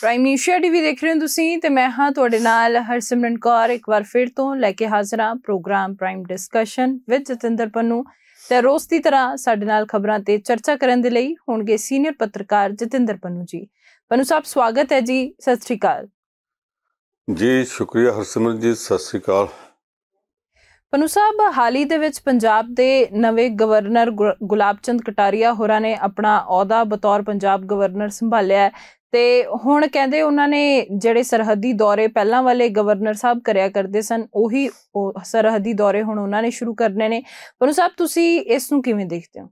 prime Asia TV ਦੇਖ ਰਹੇ ਹੋ ਤੁਸੀਂ ਤੇ ਮੈਂ ਹਾਂ ਤੁਹਾਡੇ ਨਾਲ ਹਰਸਿਮਰਨ ਕੌਰ ਇੱਕ ਵਾਰ ਫਿਰ ਤੋਂ ਲੈ ਕੇ ਹਾਜ਼ਰ ਹਾਂ program prime discussion with Jatinder Pannu ਤੇ ਰੋਜ਼ ਦੀ ਤਰ੍ਹਾਂ ਸਾਡੇ ਨਾਲ ਖਬਰਾਂ ਤੇ ਚਰਚਾ ਕਰਨ ਦੇ ਲਈ ਹੋਣਗੇ ਸੀਨੀਅਰ ਪੱਤਰਕਾਰ ਜਤਿੰਦਰ ਪੰਨੂ ਜੀ ਪੰਨੂ ਸਾਹਿਬ ਸਵਾਗਤ ਹੈ ਜੀ ਸਤਿ ਸ੍ਰੀ ਅਕਾਲ ਜੀ ਸ਼ੁਕਰੀਆ ਹਰਸਿਮਰਨ ਜੀ ਸਤਿ ਸ੍ਰੀ ਅਕਾਲ ਪਨੂ ਸਾਹਿਬ ਹਾਲੀ ਦੇ ਵਿੱਚ ਪੰਜਾਬ ਦੇ ਨਵੇਂ ਗਵਰਨਰ ਗੁਲਾਬਚੰਦ ਕਟਾਰੀਆ ਹੋਰਾਂ ਨੇ ਆਪਣਾ ਅਹੁਦਾ ਬਤੌਰ ਪੰਜਾਬ ਗਵਰਨਰ ਸੰਭਾਲਿਆ ਤੇ ਹੁਣ ਕਹਿੰਦੇ ਉਹਨਾਂ ਨੇ ਜਿਹੜੇ ਸਰਹੱਦੀ ਦੌਰੇ ਪਹਿਲਾਂ ਵਾਲੇ ਗਵਰਨਰ ਸਾਹਿਬ ਕਰਿਆ ਕਰਦੇ ਸਨ ਉਹੀ ਸਰਹੱਦੀ ਦੌਰੇ ਹੁਣ ਉਹਨਾਂ ਨੇ ਸ਼ੁਰੂ ਕਰਨੇ ਨੇ ਪਰ ਸਾਹਿਬ ਤੁਸੀਂ ਇਸ ਨੂੰ ਕਿਵੇਂ ਦੇਖਦੇ ਹੋ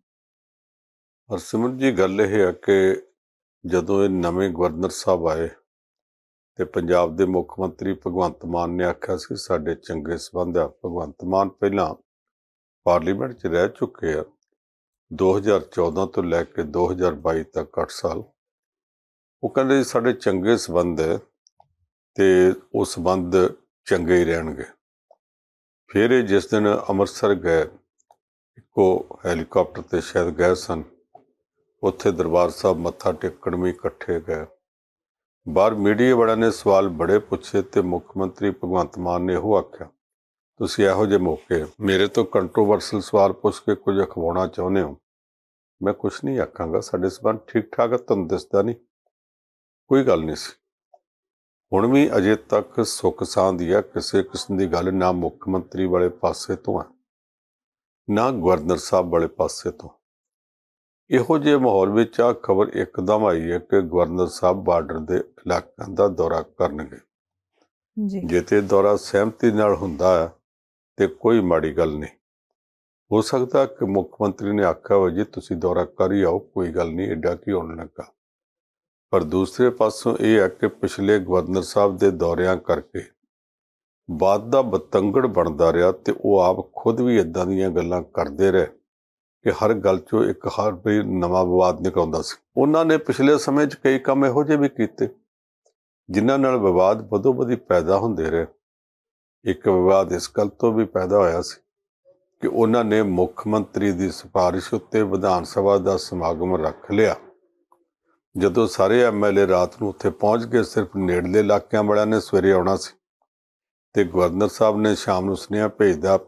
ਪਰ ਸਿਮਰਤ ਜੀ ਗੱਲ ਇਹ ਹੈ ਕਿ ਜਦੋਂ ਇਹ ਨਵੇਂ ਗਵਰਨਰ ਸਾਹਿਬ ਆਏ ਤੇ ਪੰਜਾਬ ਦੇ ਮੁੱਖ ਮੰਤਰੀ ਭਗਵੰਤ ਮਾਨ ਨੇ ਆਖਿਆ ਸੀ ਸਾਡੇ ਚੰਗੇ ਸਬੰਧ ਆ ਭਗਵੰਤ ਮਾਨ ਪਹਿਲਾਂ ਪਾਰਲੀਮੈਂਟ 'ਚ ਰਹਿ ਚੁੱਕੇ ਆ 2014 ਤੋਂ ਲੈ ਕੇ 2022 ਤੱਕ 8 ਸਾਲ ਉਹ ਕਹਿੰਦੇ ਸਾਡੇ ਚੰਗੇ ਸਬੰਧ ਹੈ ਤੇ ਉਹ ਸਬੰਧ ਚੰਗੇ ਹੀ ਰਹਿਣਗੇ ਫਿਰ ਇਹ ਜਿਸ ਦਿਨ ਅੰਮ੍ਰਿਤਸਰ ਗਏ ਇੱਕੋ ਹੈਲੀਕਾਪਟਰ ਤੇ ਸ਼ਾਇਦ ਗਏ ਸਨ ਉੱਥੇ ਦਰਬਾਰ ਸਾਹਿਬ ਮੱਥਾ ਟੇਕਣ ਵੀ ਇਕੱਠੇ ਗਏ ਬਾਹਰ ਮੀਡੀਆ ਵਾਲਿਆਂ ਨੇ ਸਵਾਲ ਬੜੇ ਪੁੱਛੇ ਤੇ ਮੁੱਖ ਮੰਤਰੀ ਭਗਵੰਤ ਮਾਨ ਨੇ ਉਹ ਆਖਿਆ ਤੁਸੀਂ ਇਹੋ ਜਿਹੇ ਮੌਕੇ ਮੇਰੇ ਤੋਂ ਕੰਟਰੋਵਰਸਲ ਸਵਾਲ ਪੁੱਛ ਕੇ ਕੁਝ ਅਖਵਾਉਣਾ ਚਾਹੁੰਦੇ ਹੋ ਮੈਂ ਕੁਝ ਨਹੀਂ ਆਖਾਂਗਾ ਸਾਡੇ ਸਬੰਧ ਠੀਕ ਠਾਕ ਤੁਹਾਨੂੰ ਦਿਸਦਾ ਨਹੀਂ ਕੋਈ ਗੱਲ ਨਹੀਂ ਸੀ ਹੁਣ ਵੀ ਅਜੇ ਤੱਕ ਸੁੱਖ ਦੀ ਆ ਕਿਸੇ ਕਿਸਮ ਦੀ ਗੱਲ ਨਾ ਮੁੱਖ ਮੰਤਰੀ ਵਾਲੇ ਪਾਸੇ ਤੋਂ ਆ ਨਾ ਗਵਰਨਰ ਸਾਹਿਬ ਵਾਲੇ ਪਾਸੇ ਤੋਂ ਇਹੋ ਜਿਹੇ ਮਾਹੌਲ ਵਿੱਚ ਆ ਖਬਰ ਇੱਕਦਮ ਆਈ ਹੈ ਕਿ ਗਵਰਨਰ ਸਾਹਿਬ ਬਾਰਡਰ ਦੇ ਇਲਾਕਿਆਂ ਦਾ ਦੌਰਾ ਕਰਨਗੇ ਜੀ ਜੇ ਤੇ ਦੌਰਾ ਸਹਿਮਤੀ ਨਾਲ ਹੁੰਦਾ ਤੇ ਕੋਈ ਮਾੜੀ ਗੱਲ ਨਹੀਂ ਹੋ ਸਕਦਾ ਕਿ ਮੁੱਖ ਮੰਤਰੀ ਨੇ ਆਖਿਆ ਹੋਵੇ ਜੀ ਤੁਸੀਂ ਦੌਰਾ ਕਰੀ ਆਓ ਕੋਈ ਗੱਲ ਨਹੀਂ ਐਡਾ ਕੀ ਹੋਣ ਲੱਗਾ ਪਰ ਦੂਸਰੇ ਪਾਸੋਂ ਇਹ ਹੈ ਕਿ ਪਿਛਲੇ ਗਵਰਨਰ ਸਾਹਿਬ ਦੇ ਦੌਰਿਆਂ ਕਰਕੇ ਬਾਦ ਦਾ ਬਤੰਗੜ ਬਣਦਾ ਰਿਹਾ ਤੇ ਉਹ ਆਪ ਖੁਦ ਵੀ ਇਦਾਂ ਦੀਆਂ ਗੱਲਾਂ ਕਰਦੇ ਰਹੇ ਕਿ ਹਰ ਗੱਲ 'ਚੋਂ ਇੱਕ ਹਰ ਵੀ ਨਵਾਂ ਵਿਵਾਦ ਨਿਕਲਦਾ ਸੀ ਉਹਨਾਂ ਨੇ ਪਿਛਲੇ ਸਮੇਂ 'ਚ ਕਈ ਕੰਮ ਇਹੋ ਜਿਹੇ ਵੀ ਕੀਤੇ ਜਿਨ੍ਹਾਂ ਨਾਲ ਵਿਵਾਦ ਬਦੋ-ਬਦੀ ਪੈਦਾ ਹੁੰਦੇ ਰਹੇ ਇੱਕ ਵਿਵਾਦ ਇਸ ਗੱਲ ਤੋਂ ਵੀ ਪੈਦਾ ਹੋਇਆ ਸੀ ਕਿ ਉਹਨਾਂ ਨੇ ਮੁੱਖ ਮੰਤਰੀ ਦੀ ਸਿਫਾਰਿਸ਼ ਉੱਤੇ ਵਿਧਾਨ ਸਭਾ ਦਾ ਸਮਾਗਮ ਰੱਖ ਲਿਆ ਜਦੋਂ ਸਾਰੇ ਐਮਐਲਏ ਰਾਤ ਨੂੰ ਉੱਥੇ ਪਹੁੰਚ ਕੇ ਸਿਰਫ ਨੇੜਲੇ ਇਲਾਕਿਆਂ ਵਾਲਿਆਂ ਨੇ ਸਵੇਰੇ ਆਉਣਾ ਸੀ ਤੇ ਗਵਰਨਰ ਸਾਹਿਬ ਨੇ ਸ਼ਾਮ ਨੂੰ ਸੁਨੇਹਾ ਭੇਜਦਾ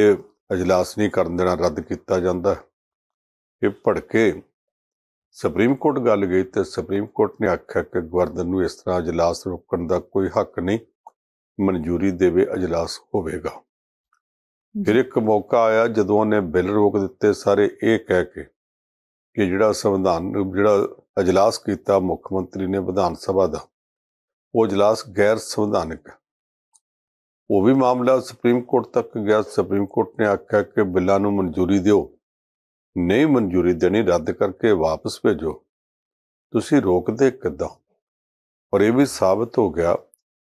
ਇਹ ਅਜਲਾਸ ਨਹੀਂ ਕਰਨ ਦੇਣਾ ਰੱਦ ਕੀਤਾ ਜਾਂਦਾ ਇਹ ਭੜਕੇ ਸੁਪਰੀਮ ਕੋਰਟ ਗੱਲ ਗਈ ਤੇ ਸੁਪਰੀਮ ਕੋਰਟ ਨੇ ਆਖਿਆ ਕਿ ਗਵਰਨਰ ਨੂੰ ਇਸ ਤਰ੍ਹਾਂ ਅਜਲਾਸ ਰੋਕਣ ਦਾ ਕੋਈ ਹੱਕ ਨਹੀਂ ਮਨਜ਼ੂਰੀ ਦੇਵੇ ਅਜਲਾਸ ਹੋਵੇਗਾ ਫਿਰ ਇੱਕ ਮੌਕਾ ਆਇਆ ਜਦੋਂ ਉਹਨੇ ਬਿੱਲ ਰੋਕ ਦਿੱਤੇ ਸਾਰੇ ਇਹ ਕਹਿ ਕੇ ਕਿ ਜਿਹੜਾ ਸੰਵਿਧਾਨ ਜਿਹੜਾ اجلاس ਕੀਤਾ ਮੁੱਖ ਮੰਤਰੀ ਨੇ ਵਿਧਾਨ ਸਭਾ ਦਾ ਉਹ اجلاس ਗੈਰ ਸੰਵਿਧਾਨਿਕ ਹੈ ਉਹ ਵੀ ਮਾਮਲਾ ਸੁਪਰੀਮ ਕੋਰਟ ਤੱਕ ਗਿਆ ਸੁਪਰੀਮ ਕੋਰਟ ਨੇ ਆਖਿਆ ਕਿ ਬਿੱਲਾਂ ਨੂੰ ਮਨਜ਼ੂਰੀ ਦਿਓ ਨਹੀਂ ਮਨਜ਼ੂਰੀ ਦੇਣੀ ਰੱਦ ਕਰਕੇ ਵਾਪਸ ਭੇਜੋ ਤੁਸੀਂ ਰੋਕਦੇ ਕਿਦਾਂ ਔਰ ਇਹ ਵੀ ਸਾਬਤ ਹੋ ਗਿਆ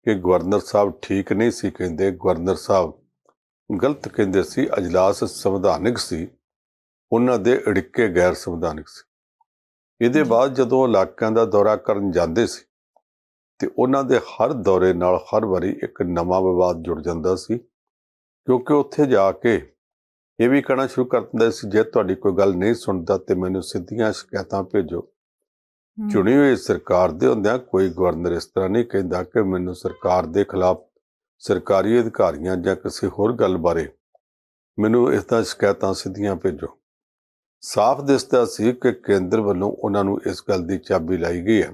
ਕਿ ਗਵਰਨਰ ਸਾਹਿਬ ਠੀਕ ਨਹੀਂ ਸੀ ਕਹਿੰਦੇ ਗਵਰਨਰ ਸਾਹਿਬ ਗਲਤ ਕਹਿੰਦੇ ਸੀ اجلاس ਸੰਵਿਧਾਨਿਕ ਸੀ ਉਹਨਾਂ ਦੇ ਅੜਿੱਕੇ ਗੈਰ ਸੰਵਿਧਾਨਿਕ ਸੀ ਇਹਦੇ ਬਾਅਦ ਜਦੋਂ ਇਲਾਕਿਆਂ ਦਾ ਦੌਰਾ ਕਰਨ ਜਾਂਦੇ ਸੀ ਤੇ ਉਹਨਾਂ ਦੇ ਹਰ ਦੌਰੇ ਨਾਲ ਹਰ ਵਾਰੀ ਇੱਕ ਨਵਾਂ ਵਿਵਾਦ ਜੁੜ ਜਾਂਦਾ ਸੀ ਕਿਉਂਕਿ ਉੱਥੇ ਜਾ ਕੇ ਇਹ ਵੀ ਕਹਿਣਾ ਸ਼ੁਰੂ ਕਰ ਦਿੰਦਾ ਸੀ ਜੇ ਤੁਹਾਡੀ ਕੋਈ ਗੱਲ ਨਹੀਂ ਸੁਣਦਾ ਤੇ ਮੈਨੂੰ ਸਿੱਧੀਆਂ ਸ਼ਿਕਾਇਤਾਂ ਭੇਜੋ ਚੁਣੀ ਹੋਈ ਸਰਕਾਰ ਦੇ ਹੁੰਦਿਆਂ ਕੋਈ ਗਵਰਨਰ ਇਸ ਤਰ੍ਹਾਂ ਨਹੀਂ ਕਹਿੰਦਾ ਕਿ ਮੈਨੂੰ ਸਰਕਾਰ ਦੇ ਖਿਲਾਫ ਸਰਕਾਰੀ ਅਧਿਕਾਰੀਆਂ ਜਾਂ ਕਿਸੇ ਹੋਰ ਗੱਲ ਬਾਰੇ ਮੈਨੂੰ ਇਸ ਦਾ ਸ਼ਿਕਾਇਤਾਂ ਸਿੱਧੀਆਂ ਭੇਜੋ ਸਾਫ਼ ਦਿਸਦਾ ਸੀ ਕਿ ਕੇਂਦਰ ਵੱਲੋਂ ਉਹਨਾਂ ਨੂੰ ਇਸ ਗੱਲ ਦੀ ਚਾਬੀ ਲਾਈ ਗਈ ਹੈ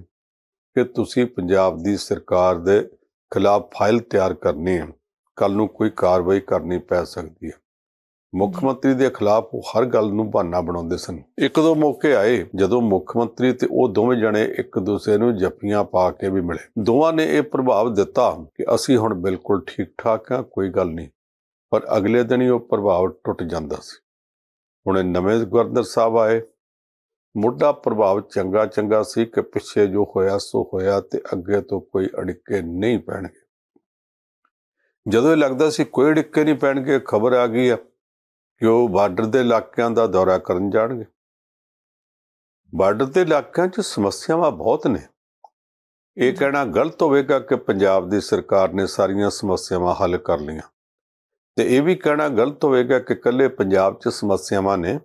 ਕਿ ਤੁਸੀਂ ਪੰਜਾਬ ਦੀ ਸਰਕਾਰ ਦੇ ਖਿਲਾਫ ਫਾਈਲ ਤਿਆਰ ਕਰਨੀ ਹੈ ਕੱਲ ਨੂੰ ਕੋਈ ਕਾਰਵਾਈ ਕਰਨੀ ਪੈ ਸਕਦੀ ਹੈ ਮੁੱਖ ਮੰਤਰੀ ਦੇ ਖਿਲਾਫ ਉਹ ਹਰ ਗੱਲ ਨੂੰ ਬਹਾਨਾ ਬਣਾਉਂਦੇ ਸਨ ਇੱਕ ਦੋ ਮੌਕੇ ਆਏ ਜਦੋਂ ਮੁੱਖ ਮੰਤਰੀ ਤੇ ਉਹ ਦੋਵੇਂ ਜਣੇ ਇੱਕ ਦੂਸਰੇ ਨੂੰ ਜੱਫੀਆਂ ਪਾ ਕੇ ਵੀ ਮਿਲੇ ਦੋਵਾਂ ਨੇ ਇਹ ਪ੍ਰਭਾਵ ਦਿੱਤਾ ਕਿ ਅਸੀਂ ਹੁਣ ਬਿਲਕੁਲ ਠੀਕ ਠਾਕ ਹਾਂ ਕੋਈ ਗੱਲ ਨਹੀਂ ਪਰ ਅਗਲੇ ਦਿਨ ਹੀ ਉਹ ਪ੍ਰਭਾਵ ਟੁੱਟ ਜਾਂਦਾ ਸੀ ਹੁਣੇ ਨਵੇਂ ਗਵਰਨਰ ਸਾਹਿਬ ਆਏ ਮੁੱਢਾ ਪ੍ਰਭਾਵ ਚੰਗਾ ਚੰਗਾ ਸੀ ਕਿ ਪਿੱਛੇ ਜੋ ਹੋਇਆ ਸੋ ਹੋਇਆ ਤੇ ਅੱਗੇ ਤੋਂ ਕੋਈ ਅੜਿੱਕੇ ਨਹੀਂ ਪੈਣਗੇ ਜਦੋਂ ਇਹ ਲੱਗਦਾ ਸੀ ਕੋਈ ਅੜਿੱਕੇ ਨਹੀਂ ਪੈਣਗੇ ਖਬਰ ਆ ਗਈ ਆ ਕਿ ਉਹ ਬਾਰਡਰ ਦੇ ਇਲਾਕਿਆਂ ਦਾ ਦੌਰਾ ਕਰਨ ਜਾਣਗੇ ਬਾਰਡਰ ਦੇ ਇਲਾਕਿਆਂ 'ਚ ਸਮੱਸਿਆਵਾਂ ਬਹੁਤ ਨੇ ਇਹ ਕਹਿਣਾ ਗਲਤ ਹੋਵੇਗਾ ਕਿ ਪੰਜਾਬ ਦੀ ਸਰਕਾਰ ਨੇ ਸਾਰੀਆਂ ਸਮੱਸਿਆਵਾਂ ਹੱਲ ਕਰ ਲਈਆਂ ਤੇ ਇਹ ਵੀ ਕਹਿਣਾ ਗਲਤ ਹੋਵੇਗਾ ਕਿ ਕੱਲੇ ਪੰਜਾਬ 'ਚ ਸਮੱਸਿਆਵਾਂ ਨੇ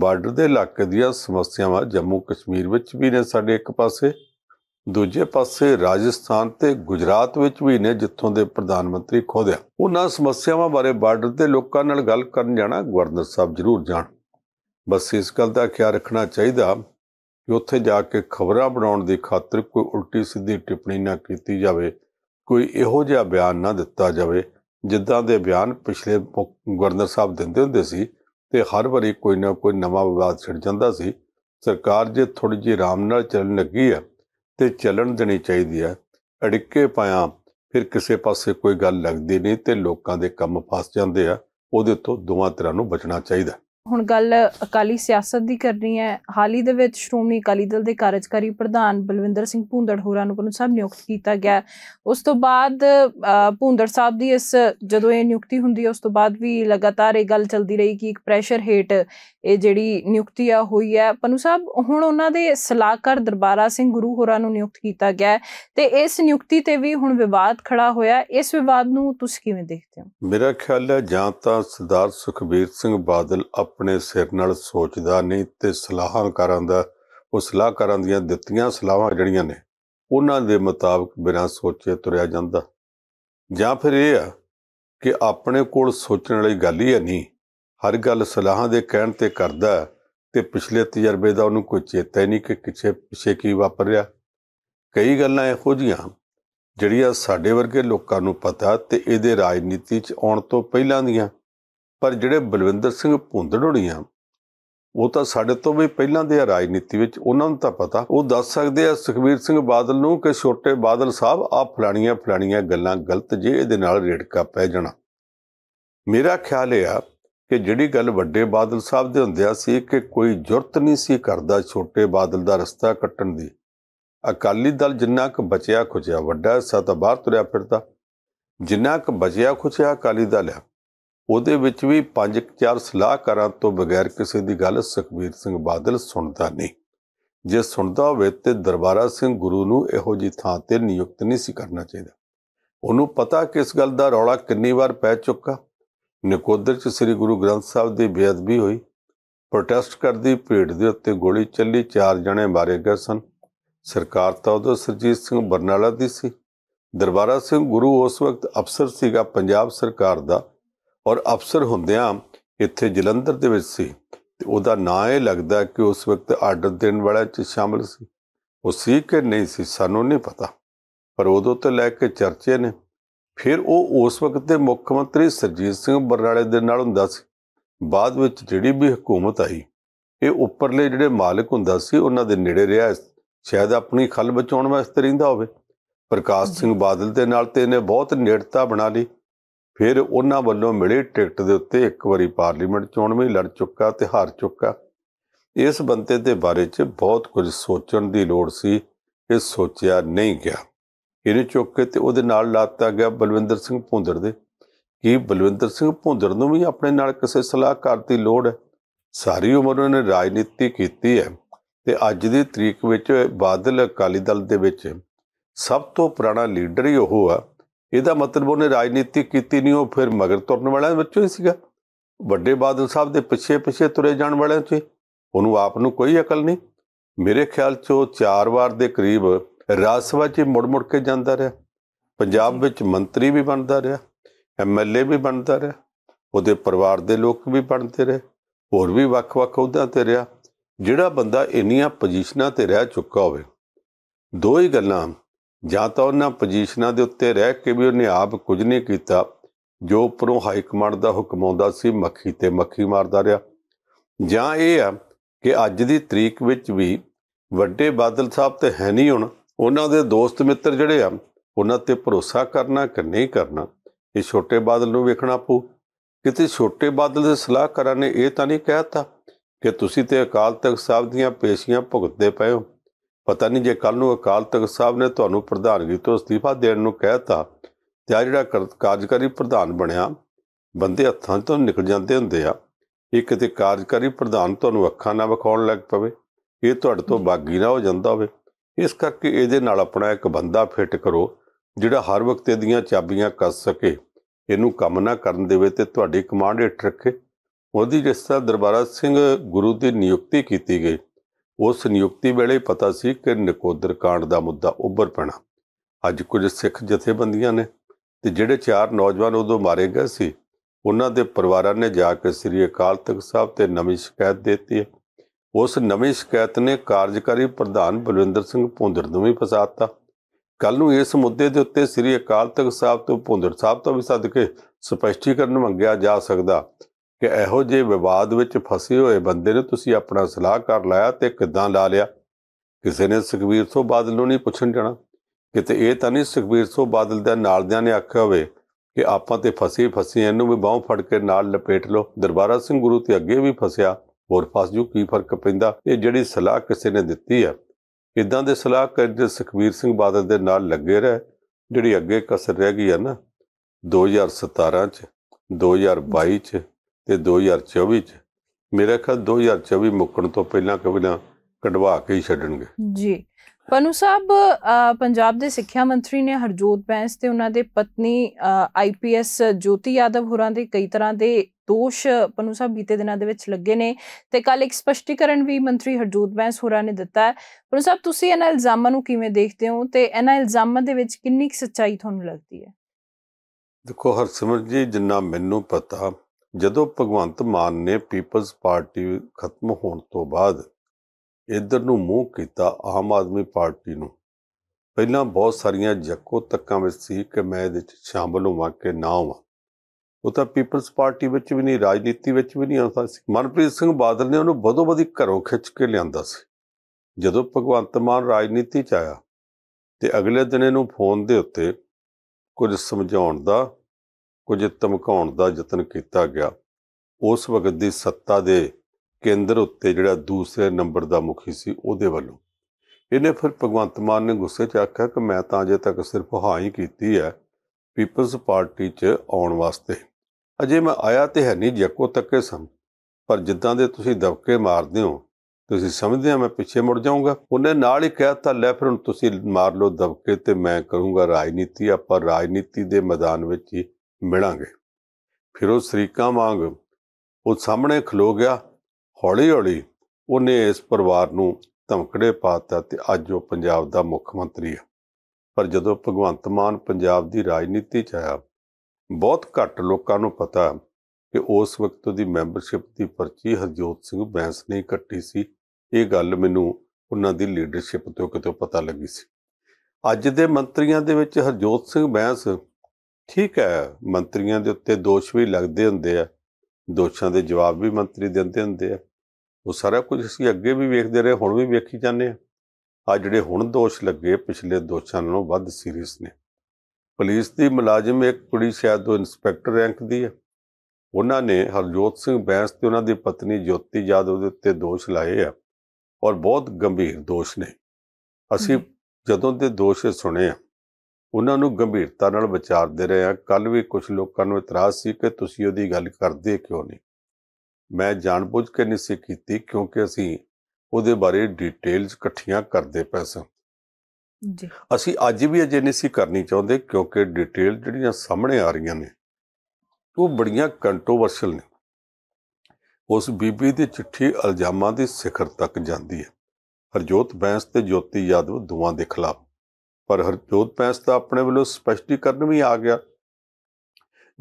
ਬਾਰਡਰ ਦੇ ਇਲਾਕੇ ਦੀਆਂ ਸਮੱਸਿਆਵਾਂ ਜੰਮੂ ਕਸ਼ਮੀਰ ਵਿੱਚ ਵੀ ਨੇ ਸਾਡੇ ਇੱਕ ਪਾਸੇ ਦੂਜੇ ਪਾਸੇ ਰਾਜਸਥਾਨ ਤੇ ਗੁਜਰਾਤ ਵਿੱਚ ਵੀ ਨੇ ਜਿੱਥੋਂ ਦੇ ਪ੍ਰਧਾਨ ਮੰਤਰੀ ਖੋਦਿਆ ਉਹਨਾਂ ਸਮੱਸਿਆਵਾਂ ਬਾਰੇ ਬਾਰਡਰ ਦੇ ਲੋਕਾਂ ਨਾਲ ਗੱਲ ਕਰਨ ਜਾਣਾ ਗਵਰਨਰ ਸਾਹਿਬ ਜ਼ਰੂਰ ਜਾਣ ਬਸ ਇਸ ਗੱਲ ਦਾ ਖਿਆਲ ਰੱਖਣਾ ਚਾਹੀਦਾ ਕਿ ਉੱਥੇ ਜਾ ਕੇ ਖਬਰਾਂ ਬਣਾਉਣ ਦੀ ਖਾਤਰ ਕੋਈ ਉਲਟੀ ਸਿੱਧੀ ਟਿੱਪਣੀ ਨਾ ਕੀਤੀ ਜਾਵੇ ਕੋਈ ਇਹੋ ਜਿਹਾ ਬਿਆਨ ਨਾ ਦਿੱਤਾ ਜਾਵੇ ਜਿੱਦਾਂ ਦੇ ਬਿਆਨ ਪਿਛਲੇ ਗਵਰਨਰ ਸਾਹਿਬ ਦਿੰਦੇ ਹੁੰਦੇ ਸੀ ਤੇ ਹਰ ਵਾਰੀ ਕੋਈ ਨਾ ਕੋਈ ਨਵਾਂ ਵਿਵਾਦ ਛਿੜ ਜਾਂਦਾ ਸੀ ਸਰਕਾਰ ਜੇ ਥੋੜੀ ਜਿਹੀ ਆਰਾਮ ਨਾਲ ਚੱਲਣ ਲੱਗੀ ਆ ਤੇ ਚੱਲਣ ਦੇਣੀ ਚਾਹੀਦੀ ਆ ਅੜਿੱਕੇ ਪਾਇਆ ਫਿਰ ਕਿਸੇ ਪਾਸੇ ਕੋਈ ਗੱਲ ਲੱਗਦੀ ਨਹੀਂ ਤੇ ਲੋਕਾਂ ਦੇ ਕੰਮ ਫਸ ਜਾਂਦੇ ਆ ਉਹਦੇ ਤੋਂ ਦੋਵਾਂ ਤਰ੍ਹਾਂ ਨੂੰ ਬਚਣਾ ਚਾਹੀਦਾ ਹੁਣ ਗੱਲ ਅਕਾਲੀ ਸਿਆਸਤ ਦੀ ਕਰਨੀ ਹੈ ਹਾਲ ਹੀ ਦੇ ਵਿੱਚ ਸ਼੍ਰੋਮਣੀ ਅਕਾਲੀ ਦਲ ਦੇ ਕਾਰਜਕਾਰੀ ਪ੍ਰਧਾਨ ਬਲਵਿੰਦਰ ਸਿੰਘ ਭੁੰਦੜ ਹੋਰਾਂ ਨੂੰ ਗੁਰੂ ਸਾਹਿਬ ਨਿਯੁਕਤ ਕੀਤਾ ਗਿਆ ਉਸ ਤੋਂ ਬਾਅਦ ਭੁੰਦੜ ਸਾਹਿਬ ਦੀ ਇਸ ਜਦੋਂ ਇਹ ਨਿਯੁਕਤੀ ਹੁੰਦੀ ਹੈ ਉਸ ਤੋਂ ਬਾਅਦ ਵੀ ਲਗਾਤਾਰ ਇਹ ਗੱਲ ਚੱਲਦੀ ਰਹੀ ਕਿ ਇੱਕ ਪ੍ਰੈਸ਼ਰ ਹੇਟ ਇਹ ਜਿਹੜੀ ਨਿਯੁਕਤੀ ਆ ਹੋਈ ਹੈ ਪਨੂ ਸਾਹਿਬ ਹੁਣ ਉਹਨਾਂ ਦੇ ਸਲਾਹਕਾਰ ਦਰਬਾਰਾ ਸਿੰਘ ਗੁਰੂ ਹੋਰਾਂ ਨੂੰ ਨਿਯੁਕਤ ਕੀਤਾ ਗਿਆ ਤੇ ਇਸ ਨਿਯੁਕਤੀ ਤੇ ਵੀ ਹੁਣ ਵਿਵਾਦ ਖੜਾ ਹੋਇਆ ਇਸ ਵਿਵਾਦ ਨੂੰ ਤੁਸੀਂ ਕਿਵੇਂ ਦੇਖਦੇ ਹੋ ਮੇਰਾ ਖਿਆਲ ਹੈ ਜਾਂ ਤਾਂ ਸਰਦਾਰ ਸੁਖਬੀਰ ਸਿੰਘ ਬਾਦਲ ਆਪ ਆਪਣੇ ਸਿਰ ਨਾਲ ਸੋਚਦਾ ਨਹੀਂ ਤੇ ਸਲਾਹਕਾਰਾਂ ਦਾ ਉਹ ਸਲਾਹਕਾਰਾਂ ਦੀਆਂ ਦਿੱਤੀਆਂ ਸਲਾਹਾਂ ਜਿਹੜੀਆਂ ਨੇ ਉਹਨਾਂ ਦੇ ਮੁਤਾਬਕ ਬਿਨਾਂ ਸੋਚੇ ਤੁਰਿਆ ਜਾਂਦਾ ਜਾਂ ਫਿਰ ਇਹ ਆ ਕਿ ਆਪਣੇ ਕੋਲ ਸੋਚਣ ਵਾਲੀ ਗੱਲ ਹੀ ਨਹੀਂ ਹਰ ਗੱਲ ਸਲਾਹਾਂ ਦੇ ਕਹਿਣ ਤੇ ਕਰਦਾ ਤੇ ਪਿਛਲੇ ਤਜਰਬੇ ਦਾ ਉਹਨੂੰ ਕੋਈ ਚੇਤਾ ਹੀ ਨਹੀਂ ਕਿ ਕਿਛੇ ਪਿਛੇ ਕੀ ਵਾਪਰਿਆ ਕਈ ਗੱਲਾਂ ਇਹ ਖੋਜੀਆਂ ਜਿਹੜੀਆਂ ਸਾਡੇ ਵਰਗੇ ਲੋਕਾਂ ਨੂੰ ਪਤਾ ਤੇ ਇਹਦੇ ਰਾਜਨੀਤੀ 'ਚ ਆਉਣ ਤੋਂ ਪਹਿਲਾਂ ਦੀਆਂ ਪਰ ਜਿਹੜੇ ਬਲਵਿੰਦਰ ਸਿੰਘ ਭੁੰਦੜੋੜੀ ਉਹ ਤਾਂ ਸਾਡੇ ਤੋਂ ਵੀ ਪਹਿਲਾਂ ਦੇ ਰਾਜਨੀਤੀ ਵਿੱਚ ਉਹਨਾਂ ਨੂੰ ਤਾਂ ਪਤਾ ਉਹ ਦੱਸ ਸਕਦੇ ਆ ਸੁਖਬੀਰ ਸਿੰਘ ਬਾਦਲ ਨੂੰ ਕਿ ਛੋਟੇ ਬਾਦਲ ਸਾਹਿਬ ਆ ਫਲਾਣੀਆਂ ਫਲਾਣੀਆਂ ਗੱਲਾਂ ਗਲਤ ਜੇ ਇਹਦੇ ਨਾਲ ਰੇੜਕਾ ਪੈ ਜਾਣਾ ਮੇਰਾ ਖਿਆਲ ਇਹ ਆ ਕਿ ਜਿਹੜੀ ਗੱਲ ਵੱਡੇ ਬਾਦਲ ਸਾਹਿਬ ਦੇ ਹੁੰਦਿਆ ਸੀ ਕਿ ਕੋਈ ਜੁਰਤ ਨਹੀਂ ਸੀ ਕਰਦਾ ਛੋਟੇ ਬਾਦਲ ਦਾ ਰਸਤਾ ਕੱਟਣ ਦੀ ਅਕਾਲੀ ਦਲ ਜਿੰਨਾ ਕੁ ਬਚਿਆ ਖੁਚਿਆ ਵੱਡਾ ਸਤਾ ਬਾਹਰ ਤੁਰਿਆ ਫਿਰਦਾ ਜਿੰਨਾ ਕੁ ਬਚਿਆ ਖੁਚਿਆ ਅਕਾਲੀ ਦਲ ਆ ਉਹਦੇ ਵਿੱਚ ਵੀ ਪੰਜ ਚਾਰ ਸਲਾਹਕਾਰਾਂ ਤੋਂ ਬਗੈਰ ਕਿਸੇ ਦੀ ਗੱਲ ਸੁਖਬੀਰ ਸਿੰਘ ਬਾਦਲ ਸੁਣਦਾ ਨਹੀਂ ਜੇ ਸੁਣਦਾ ਹੋਵੇ ਤੇ ਦਰਬਾਰਾ ਸਿੰਘ ਗੁਰੂ ਨੂੰ ਇਹੋ ਜੀ ਥਾਂ ਤੇ ਨਿਯੁਕਤ ਨਹੀਂ ਸੀ ਕਰਨਾ ਚਾਹੀਦਾ ਉਹਨੂੰ ਪਤਾ ਕਿ ਇਸ ਗੱਲ ਦਾ ਰੌਲਾ ਕਿੰਨੀ ਵਾਰ ਪੈ ਚੁੱਕਾ ਨਕੋਦਰ 'ਚ ਸ੍ਰੀ ਗੁਰੂ ਗ੍ਰੰਥ ਸਾਹਿਬ ਦੀ ਬੇਅਦਬੀ ਹੋਈ ਪ੍ਰੋਟੈਸਟ ਕਰਦੀ ਭੀੜ ਦੇ ਉੱਤੇ ਗੋਲੀ ਚੱਲੀ ਚਾਰ ਜਣੇ ਮਾਰੇ ਗਏ ਸਨ ਸਰਕਾਰ ਤਾਂ ਉਦੋਂ ਸਰਜੀਤ ਸਿੰਘ ਬਰਨਾਲਾ ਦੀ ਸੀ ਦਰਬਾਰਾ ਸਿੰਘ ਗੁਰੂ ਉਸ ਵਕਤ ਅਫਸਰ ਸੀਗਾ ਪੰਜਾਬ ਸਰਕਾਰ ਦਾ ਔਰ ਅਫਸਰ ਹੁੰਦਿਆਂ ਇੱਥੇ ਜਲੰਧਰ ਦੇ ਵਿੱਚ ਸੀ ਤੇ ਉਹਦਾ ਨਾਂ ਇਹ ਲੱਗਦਾ ਕਿ ਉਸ ਵਕਤ ਆਰਡਰ ਦੇਣ ਵਾਲਾ ਚ ਸ਼ਾਮਲ ਸੀ ਉਹ ਸੀ ਕਿ ਨਹੀਂ ਸੀ ਸਾਨੂੰ ਨਹੀਂ ਪਤਾ ਪਰ ਉਦੋਂ ਤੋਂ ਲੈ ਕੇ ਚਰਚੇ ਨੇ ਫਿਰ ਉਹ ਉਸ ਵਕਤ ਦੇ ਮੁੱਖ ਮੰਤਰੀ ਸਰਜੀਤ ਸਿੰਘ ਬਰਨਾਲੇ ਦੇ ਨਾਲ ਹੁੰਦਾ ਸੀ ਬਾਅਦ ਵਿੱਚ ਜਿਹੜੀ ਵੀ ਹਕੂਮਤ ਆਈ ਇਹ ਉੱਪਰਲੇ ਜਿਹੜੇ ਮਾਲਕ ਹੁੰਦਾ ਸੀ ਉਹਨਾਂ ਦੇ ਨੇੜੇ ਰਿਹਾ ਸ਼ਾਇਦ ਆਪਣੀ ਖਲ ਬਚਾਉਣ ਵਾਸਤੇ ਰਹਿੰਦਾ ਹੋਵੇ ਪ੍ਰਕਾਸ਼ ਸਿੰਘ ਬਾਦਲ ਦੇ ਨਾਲ ਤੇ ਇਹਨੇ ਬਹੁਤ ਨੇੜਤਾ ਬਣਾ ਲਈ ਫਿਰ ਉਹਨਾਂ ਵੱਲੋਂ ਮਿਲੇ ਟਿਕਟ ਦੇ ਉੱਤੇ ਇੱਕ ਵਾਰੀ ਪਾਰਲੀਮੈਂਟ ਚੋਣ ਵੀ ਲੜ ਚੁੱਕਾ ਤੇ ਹਾਰ ਚੁੱਕਾ ਇਸ ਬੰਤੇ ਦੇ ਬਾਰੇ 'ਚ ਬਹੁਤ ਕੁਝ ਸੋਚਣ ਦੀ ਲੋੜ ਸੀ ਇਹ ਸੋਚਿਆ ਨਹੀਂ ਗਿਆ ਇਹਨੂੰ ਚੁੱਕ ਕੇ ਤੇ ਉਹਦੇ ਨਾਲ ਲਾਤਾ ਗਿਆ ਬਲਵਿੰਦਰ ਸਿੰਘ ਭੁੰਦਰ ਦੇ ਕੀ ਬਲਵਿੰਦਰ ਸਿੰਘ ਭੁੰਦਰ ਨੂੰ ਵੀ ਆਪਣੇ ਨਾਲ ਕਿਸੇ ਸਲਾਹਕਾਰ ਦੀ ਲੋੜ ਹੈ ਸਾਰੀ ਉਮਰ ਉਹਨੇ ਰਾਜਨੀਤੀ ਕੀਤੀ ਹੈ ਤੇ ਅੱਜ ਦੀ ਤਰੀਕ ਵਿੱਚ ਬਾਦਲ ਅਕਾਲੀ ਦਲ ਦੇ ਵਿੱਚ ਸਭ ਤੋਂ ਪੁਰਾਣਾ ਲੀਡਰ ਹੀ ਉਹ ਆ ਇਹਦਾ ਮਤਲਬ ਉਹਨੇ ਰਾਜਨੀਤੀ ਕੀਤੀ ਨਹੀਂ ਉਹ ਫਿਰ ਮਗਰ ਤੁਰਨ ਵਾਲਿਆਂ ਵਿੱਚੋਂ ਹੀ ਸੀਗਾ ਵੱਡੇ ਬਾਦਲ ਸਾਹਿਬ ਦੇ ਪਿੱਛੇ ਪਿੱਛੇ ਤੁਰੇ ਜਾਣ ਵਾਲਿਆਂ 'ਚ ਉਹਨੂੰ ਆਪ ਨੂੰ ਕੋਈ ਅਕਲ ਨਹੀਂ ਮੇਰੇ ਖਿਆਲ 'ਚ ਉਹ ਚਾਰ ਵਾਰ ਦੇ ਕਰੀਬ ਰਾਜ ਸਭਾ 'ਚ ਮੁੜ-ਮੁੜ ਕੇ ਜਾਂਦਾ ਰਿਹਾ ਪੰਜਾਬ ਵਿੱਚ ਮੰਤਰੀ ਵੀ ਬਣਦਾ ਰਿਹਾ ਐਮਐਲਏ ਵੀ ਬਣਦਾ ਰਿਹਾ ਉਹਦੇ ਪਰਿਵਾਰ ਦੇ ਲੋਕ ਵੀ ਬਣਦੇ ਰਹੇ ਹੋਰ ਵੀ ਵੱਖ-ਵੱਖ ਅਹੁਦਿਆਂ ਤੇ ਰਿਹਾ ਜਿਹੜਾ ਬੰਦਾ ਇੰਨੀਆਂ ਪੋਜੀਸ਼ਨਾਂ ਤੇ ਰਹਿ ਚੁੱਕਾ ਹੋਵੇ ਦੋ ਹੀ ਗੱਲਾਂ ਜਾਂ ਤਾਂ ਉਹਨਾਂ ਪੋਜੀਸ਼ਨਾਂ ਦੇ ਉੱਤੇ ਰਹਿ ਕੇ ਵੀ ਉਹਨੇ ਆਪ ਕੁਝ ਨਹੀਂ ਕੀਤਾ ਜੋ ਉੱਪਰੋਂ ਹਾਈ ਕਮਾਂਡ ਦਾ ਹੁਕਮ ਆਉਂਦਾ ਸੀ ਮੱਖੀ ਤੇ ਮੱਖੀ ਮਾਰਦਾ ਰਿਹਾ ਜਾਂ ਇਹ ਆ ਕਿ ਅੱਜ ਦੀ ਤਰੀਕ ਵਿੱਚ ਵੀ ਵੱਡੇ ਬਾਦਲ ਸਾਹਿਬ ਤੇ ਹੈ ਨਹੀਂ ਹੁਣ ਉਹਨਾਂ ਦੇ ਦੋਸਤ ਮਿੱਤਰ ਜਿਹੜੇ ਆ ਉਹਨਾਂ ਤੇ ਭਰੋਸਾ ਕਰਨਾ ਕਿ ਨਹੀਂ ਕਰਨਾ ਇਹ ਛੋਟੇ ਬਾਦਲ ਨੂੰ ਵੇਖਣਾ ਪਊ ਕਿਤੇ ਛੋਟੇ ਬਾਦਲ ਦੇ ਸਲਾਹਕਾਰਾਂ ਨੇ ਇਹ ਤਾਂ ਨਹੀਂ ਕਹਿਤਾ ਕਿ ਤੁਸੀਂ ਤੇ ਅਕਾਲ ਤਖਤ ਸਾਹਿਬ ਦੀਆਂ ਪੇਸ਼ੀਆਂ ਭੁਗਤਦੇ ਪਏ ਹੋ ਪਤਾ ਨਹੀਂ ਜੇ ਕੱਲ ਨੂੰ ਅਕਾਲ ਤਖਤ ਸਾਹਿਬ ਨੇ ਤੁਹਾਨੂੰ ਪ੍ਰਧਾਨਗੀ ਤੋਂ ਅਸਤੀਫਾ ਦੇਣ ਨੂੰ ਕਹਿਤਾ ਤੇ ਆ ਜਿਹੜਾ ਕਾਰਜਕਾਰੀ ਪ੍ਰਧਾਨ ਬਣਿਆ ਬੰਦੇ ਹੱਥਾਂ ਤੋਂ ਨਿਕਲ ਜਾਂਦੇ ਹੁੰਦੇ ਆ ਇਹ ਕਿਤੇ ਕਾਰਜਕਾਰੀ ਪ੍ਰਧਾਨ ਤੁਹਾਨੂੰ ਅੱਖਾਂ ਨਾਲ ਵਿਖਾਉਣ ਲੱਗ ਪਵੇ ਇਹ ਤੁਹਾਡੇ ਤੋਂ ਬਾਗੀ ਨਾ ਹੋ ਜਾਂਦਾ ਹੋਵੇ ਇਸ ਕਰਕੇ ਇਹਦੇ ਨਾਲ ਆਪਣਾ ਇੱਕ ਬੰਦਾ ਫਿੱਟ ਕਰੋ ਜਿਹੜਾ ਹਰ ਵਕਤ ਇਹਦੀਆਂ ਚਾਬੀਆਂ ਕੱਸ ਸਕੇ ਇਹਨੂੰ ਕੰਮ ਨਾ ਕਰਨ ਦੇਵੇ ਤੇ ਤੁਹਾਡੀ ਕਮਾਂਡ ਹੇਠ ਰੱਖੇ ਉਹਦੀ ਜਿਸ ਤਰ੍ਹਾਂ ਦਰਬਾਰਾ ਸਿੰਘ ਗੁਰੂ ਦੀ ਨਿਯੁਕਤੀ ਕੀਤੀ ਗਈ ਉਸ ਨਿਯੁਕਤੀ ਵੇਲੇ ਪਤਾ ਸੀ ਕਿ ਨਕੋਦਰ ਕਾਂਡ ਦਾ ਮੁੱਦਾ ਉੱਭਰ ਪੈਣਾ ਅੱਜ ਕੁਝ ਸਿੱਖ ਜਥੇਬੰਦੀਆਂ ਨੇ ਤੇ ਜਿਹੜੇ ਚਾਰ ਨੌਜਵਾਨ ਉਦੋਂ ਮਾਰੇ ਗਏ ਸੀ ਉਹਨਾਂ ਦੇ ਪਰਿਵਾਰਾਂ ਨੇ ਜਾ ਕੇ ਸ੍ਰੀ ਅਕਾਲ ਤਖਤ ਸਾਹਿਬ ਤੇ ਨਵੀਂ ਸ਼ਿਕਾਇਤ ਦਿੱਤੀ ਉਸ ਨਵੀਂ ਸ਼ਿਕਾਇਤ ਨੇ ਕਾਰਜਕਾਰੀ ਪ੍ਰਧਾਨ ਬਲਵਿੰਦਰ ਸਿੰਘ ਭੁੰਦਰ ਨੂੰ ਵੀ ਫਸਾਤਾ ਕੱਲ ਨੂੰ ਇਸ ਮੁੱਦੇ ਦੇ ਉੱਤੇ ਸ੍ਰੀ ਅਕਾਲ ਤਖਤ ਸਾਹਿਬ ਤੋਂ ਭੁੰਦਰ ਸਾਹਿਬ ਤੋਂ ਵੀ ਸਦਕੇ ਸਪਸ਼ਟੀਕਰਨ ਮੰਗਿਆ ਜਾ ਸਕਦਾ ਕਿ ਇਹੋ ਜਿਹੇ ਵਿਵਾਦ ਵਿੱਚ ਫਸੇ ਹੋਏ ਬੰਦੇ ਨੇ ਤੁਸੀਂ ਆਪਣਾ ਸਲਾਹਕਾਰ ਲਾਇਆ ਤੇ ਕਿਦਾਂ ਲਾ ਲਿਆ ਕਿਸੇ ਨੇ ਸੁਖਬੀਰ ਤੋਂ ਬਾਦਲ ਨੂੰ ਨਹੀਂ ਪੁੱਛਣ ਜਾਣਾ ਕਿਤੇ ਇਹ ਤਾਂ ਨਹੀਂ ਸੁਖਬੀਰ ਤੋਂ ਬਾਦਲ ਦੇ ਨਾਲਦਿਆਂ ਨੇ ਆਖਿਆ ਹੋਵੇ ਕਿ ਆਪਾਂ ਤੇ ਫਸੇ ਫਸੇ ਇਹਨੂੰ ਵੀ ਬਾਹ ਫੜ ਕੇ ਨਾਲ ਲਪੇਟ ਲੋ ਦਰਬਾਰਾ ਸਿੰਘ ਗੁਰੂ ਤੇ ਅੱਗੇ ਵੀ ਫਸਿਆ ਹੋਰ ਫਸ ਜੂ ਕੀ ਫਰਕ ਪੈਂਦਾ ਇਹ ਜਿਹੜੀ ਸਲਾਹ ਕਿਸੇ ਨੇ ਦਿੱਤੀ ਹੈ ਇਦਾਂ ਦੇ ਸਲਾਹ ਕਰ ਜੇ ਸੁਖਬੀਰ ਸਿੰਘ ਬਾਦਲ ਦੇ ਨਾਲ ਲੱਗੇ ਰਹਿ ਜਿਹੜੀ ਅੱਗੇ ਕਸਰ ਰਹਿ ਗਈ ਹੈ ਨਾ 2017 ਚ 2022 ਚ ਤੇ 2024 ਚ ਮੇਰੇ ਖਿਆਲ 2024 ਮੁੱਕਣ ਤੋਂ ਪਹਿਲਾਂ ਕਵਿਨਾ ਕਢਵਾ ਕੇ ਹੀ ਛੱਡਣਗੇ ਜੀ ਪਨੂ ਸਾਹਿਬ ਪੰਜਾਬ ਦੇ ਸਿੱਖਿਆ ਮੰਤਰੀ ਨੇ ਹਰਜੋਤ ਬੈਂਸ ਤੇ ਉਹਨਾਂ ਦੇ ਪਤਨੀ ਆਈਪੀਐਸ ਜੋਤੀ ਯਾਦਵ ਹੋਰਾਂ ਦੇ ਕਈ ਤਰ੍ਹਾਂ ਦੇ ਦੋਸ਼ ਪਨੂ ਸਾਹਿਬ ਬੀਤੇ ਦਿਨਾਂ ਦੇ ਵਿੱਚ ਲੱਗੇ ਨੇ ਤੇ ਕੱਲ ਇੱਕ ਸਪਸ਼ਟੀਕਰਨ ਵੀ ਮੰਤਰੀ ਹਰਜੋਤ ਬੈਂਸ ਹੋਰਾਂ ਨੇ ਦਿੱਤਾ ਹੈ ਪਨੂ ਸਾਹਿਬ ਤੁਸੀਂ ਇਹਨਾਂ ਇਲਜ਼ਾਮਾਂ ਨੂੰ ਕਿਵੇਂ ਦੇਖਦੇ ਹੋ ਤੇ ਇਹਨਾਂ ਇਲਜ਼ਾਮਾਂ ਦੇ ਵਿੱਚ ਕਿੰਨੀ ਸੱਚਾਈ ਤੁਹਾਨੂੰ ਲੱਗਦੀ ਹੈ ਦੇਖੋ ਹਰਸਿਮਰ ਜੀ ਜਿੰਨਾ ਮੈਨੂੰ ਪਤਾ ਜਦੋਂ ਭਗਵੰਤ ਮਾਨ ਨੇ ਪੀਪਲਜ਼ ਪਾਰਟੀ ਖਤਮ ਹੋਣ ਤੋਂ ਬਾਅਦ ਇਧਰ ਨੂੰ ਮੂੰਹ ਕੀਤਾ ਆਮ ਆਦਮੀ ਪਾਰਟੀ ਨੂੰ ਪਹਿਲਾਂ ਬਹੁਤ ਸਾਰੀਆਂ ਜੱਕੋ ਤੱਕਾਂ ਵਿੱਚ ਸੀ ਕਿ ਮੈਂ ਇਹਦੇ ਵਿੱਚ ਸ਼ਾਮਲ ਹੋਵਾਂ ਕਿ ਨਾ ਹੋਵਾਂ ਉਹ ਤਾਂ ਪੀਪਲਜ਼ ਪਾਰਟੀ ਵਿੱਚ ਵੀ ਨਹੀਂ ਰਾਜਨੀਤੀ ਵਿੱਚ ਵੀ ਨਹੀਂ ਆਉਂਦਾ ਸੀ ਮਨਪ੍ਰੀਤ ਸਿੰਘ ਬਾਦਲ ਨੇ ਉਹਨੂੰ ਬਦੋ ਬਦੀ ਘਰੋਂ ਖਿੱਚ ਕੇ ਲਿਆਂਦਾ ਸੀ ਜਦੋਂ ਭਗਵੰਤ ਮਾਨ ਰਾਜਨੀਤੀ 'ਚ ਆਇਆ ਤੇ ਅਗਲੇ ਦਿਨ ਇਹਨੂੰ ਫੋਨ ਦੇ ਉੱਤੇ ਕੁਝ ਸਮਝਾਉਣ ਦਾ ਕੁਝ ਧਮਕਾਉਣ ਦਾ ਯਤਨ ਕੀਤਾ ਗਿਆ ਉਸ ਵਕਤ ਦੀ ਸੱਤਾ ਦੇ ਕੇਂਦਰ ਉੱਤੇ ਜਿਹੜਾ ਦੂਸਰੇ ਨੰਬਰ ਦਾ ਮੁਖੀ ਸੀ ਉਹਦੇ ਵੱਲੋਂ ਇਹਨੇ ਫਿਰ ਭਗਵੰਤ ਮਾਨ ਨੇ ਗੁੱਸੇ 'ਚ ਆਖਿਆ ਕਿ ਮੈਂ ਤਾਂ ਅਜੇ ਤੱਕ ਸਿਰਫ ਹਾਂ ਹੀ ਕੀਤੀ ਹੈ ਪੀਪਲਸ ਪਾਰਟੀ 'ਚ ਆਉਣ ਵਾਸਤੇ ਅਜੇ ਮੈਂ ਆਇਆ ਤੇ ਹੈ ਨਹੀਂ ਜੱਕੋ ਤੱਕੇ ਸਮ ਪਰ ਜਿੱਦਾਂ ਦੇ ਤੁਸੀਂ ਦਬਕੇ ਮਾਰਦੇ ਹੋ ਤੁਸੀਂ ਸਮਝਦੇ ਆ ਮੈਂ ਪਿੱਛੇ ਮੁੜ ਜਾਊਂਗਾ ਉਹਨੇ ਨਾਲ ਹੀ ਤਾਂ ਲੈ ਫਿਰ ਹੁਣ ਤੁਸੀਂ ਮਾਰ ਲਓ ਦਬਕੇ ਤੇ ਮੈਂ ਕਰੂੰਗਾ ਰਾਜਨੀਤੀ ਆਪਾਂ ਰਾਜਨੀਤੀ ਦੇ ਮੈਦਾਨ ਵਿੱਚ ਹੀ ਮਿਲਾਂਗੇ ਫਿਰ ਉਹ ਸਰੀਕਾਂ ਵਾਂਗ ਉਹ ਸਾਹਮਣੇ ਖਲੋ ਗਿਆ ਹੌਲੀ-ਹੌਲੀ ਉਹਨੇ ਇਸ ਪਰਿਵਾਰ ਨੂੰ ਧਮਕੜੇ ਪਾਤਾ ਤੇ ਅੱਜ ਉਹ ਪੰਜਾਬ ਦਾ ਮੁੱਖ ਮੰਤਰੀ ਹੈ ਪਰ ਜਦੋਂ ਭਗਵੰਤ ਮਾਨ ਪੰਜਾਬ ਦੀ ਰਾਜਨੀਤੀ 'ਚ ਆਇਆ ਬਹੁਤ ਘੱਟ ਲੋਕਾਂ ਨੂੰ ਪਤਾ ਕਿ ਉਸ ਵਕਤ ਦੀ ਮੈਂਬਰਸ਼ਿਪ ਦੀ ਪਰਚੀ ਹਰਜੋਤ ਸਿੰਘ ਬੈਂਸ ਨੇ ਕੱਟੀ ਸੀ ਇਹ ਗੱਲ ਮੈਨੂੰ ਉਹਨਾਂ ਦੀ ਲੀਡਰਸ਼ਿਪ ਤੋਂ ਕਿਤੇ ਪਤਾ ਲੱਗੀ ਸੀ ਅੱਜ ਦੇ ਮੰਤਰੀਆਂ ਦੇ ਵਿੱਚ ਹਰਜੋਤ ਸਿੰਘ ਬੈਂਸ ਠੀਕ ਹੈ ਮੰਤਰੀਆਂ ਦੇ ਉੱਤੇ ਦੋਸ਼ ਵੀ ਲੱਗਦੇ ਹੁੰਦੇ ਆ ਦੋਸ਼ਾਂ ਦੇ ਜਵਾਬ ਵੀ ਮੰਤਰੀ ਦਿੰਦੇ ਹੁੰਦੇ ਆ ਉਹ ਸਾਰਾ ਕੁਝ ਅਸੀਂ ਅੱਗੇ ਵੀ ਵੇਖਦੇ ਰਹੇ ਹੁਣ ਵੀ ਵੇਖੀ ਜਾਂਦੇ ਆ ਆ ਜਿਹੜੇ ਹੁਣ ਦੋਸ਼ ਲੱਗੇ ਪਿਛਲੇ ਦੋਸ਼ਾਂ ਨਾਲੋਂ ਵੱਧ ਸੀਰੀਅਸ ਨੇ ਪੁਲਿਸ ਦੀ ਮੁਲਾਜ਼ਮ ਇੱਕ ਕੁੜੀ ਸ਼ਾਇਦ ਉਹ ਇਨਸਪੈਕਟਰ ਰੈਂਕ ਦੀ ਹੈ ਉਹਨਾਂ ਨੇ ਹਰਜੋਤ ਸਿੰਘ ਬੈਂਸ ਤੇ ਉਹਨਾਂ ਦੀ ਪਤਨੀ ਜੋਤੀ ਯਾਦਵ ਦੇ ਉੱਤੇ ਦੋਸ਼ ਲਾਏ ਆ ਔਰ ਬਹੁਤ ਗੰਭੀਰ ਦੋਸ਼ ਨੇ ਅਸੀਂ ਜਦੋਂ ਦੇ ਦੋਸ਼ ਸੁਣੇ ਆ ਉਹਨਾਂ ਨੂੰ ਗੰਭੀਰਤਾ ਨਾਲ ਵਿਚਾਰਦੇ ਰਹੇ ਆ ਕੱਲ ਵੀ ਕੁਝ ਲੋਕਾਂ ਨੂੰ ਇਤਰਾਜ਼ ਸੀ ਕਿ ਤੁਸੀਂ ਉਹਦੀ ਗੱਲ ਕਰਦੇ ਕਿਉਂ ਨਹੀਂ ਮੈਂ ਜਾਣਬੁੱਝ ਕੇ ਨਹੀਂ ਸੀ ਕੀਤੀ ਕਿਉਂਕਿ ਅਸੀਂ ਉਹਦੇ ਬਾਰੇ ਡਿਟੇਲਸ ਇਕੱਠੀਆਂ ਕਰਦੇ ਪਏ ਜੀ ਅਸੀਂ ਅੱਜ ਵੀ ਅਜੇ ਨਹੀਂ ਸੀ ਕਰਨੀ ਚਾਹੁੰਦੇ ਕਿਉਂਕਿ ਡਿਟੇਲ ਜਿਹੜੀਆਂ ਸਾਹਮਣੇ ਆ ਰਹੀਆਂ ਨੇ ਉਹ ਬੜੀਆਂ ਕੰਟਰੋਵਰਸ਼ਲ ਨੇ ਉਸ ਬੀਬੀ ਦੀ ਚਿੱਠੀ ਇਲਜ਼ਾਮਾਂ ਦੀ ਸਿਖਰ ਤੱਕ ਜਾਂਦੀ ਹੈ ਹਰਜੋਤ ਬੈਂਸ ਤੇ ਜੋਤੀ ਯਾਦਵ ਦੋਵਾਂ ਦੇ ਖਿਲਾਫ ਪਰ ਹਰਜੋਤ ਪੈਸ ਦਾ ਆਪਣੇ ਵੱਲੋਂ ਸਪਸ਼ਟੀਕਰਨ ਵੀ ਆ ਗਿਆ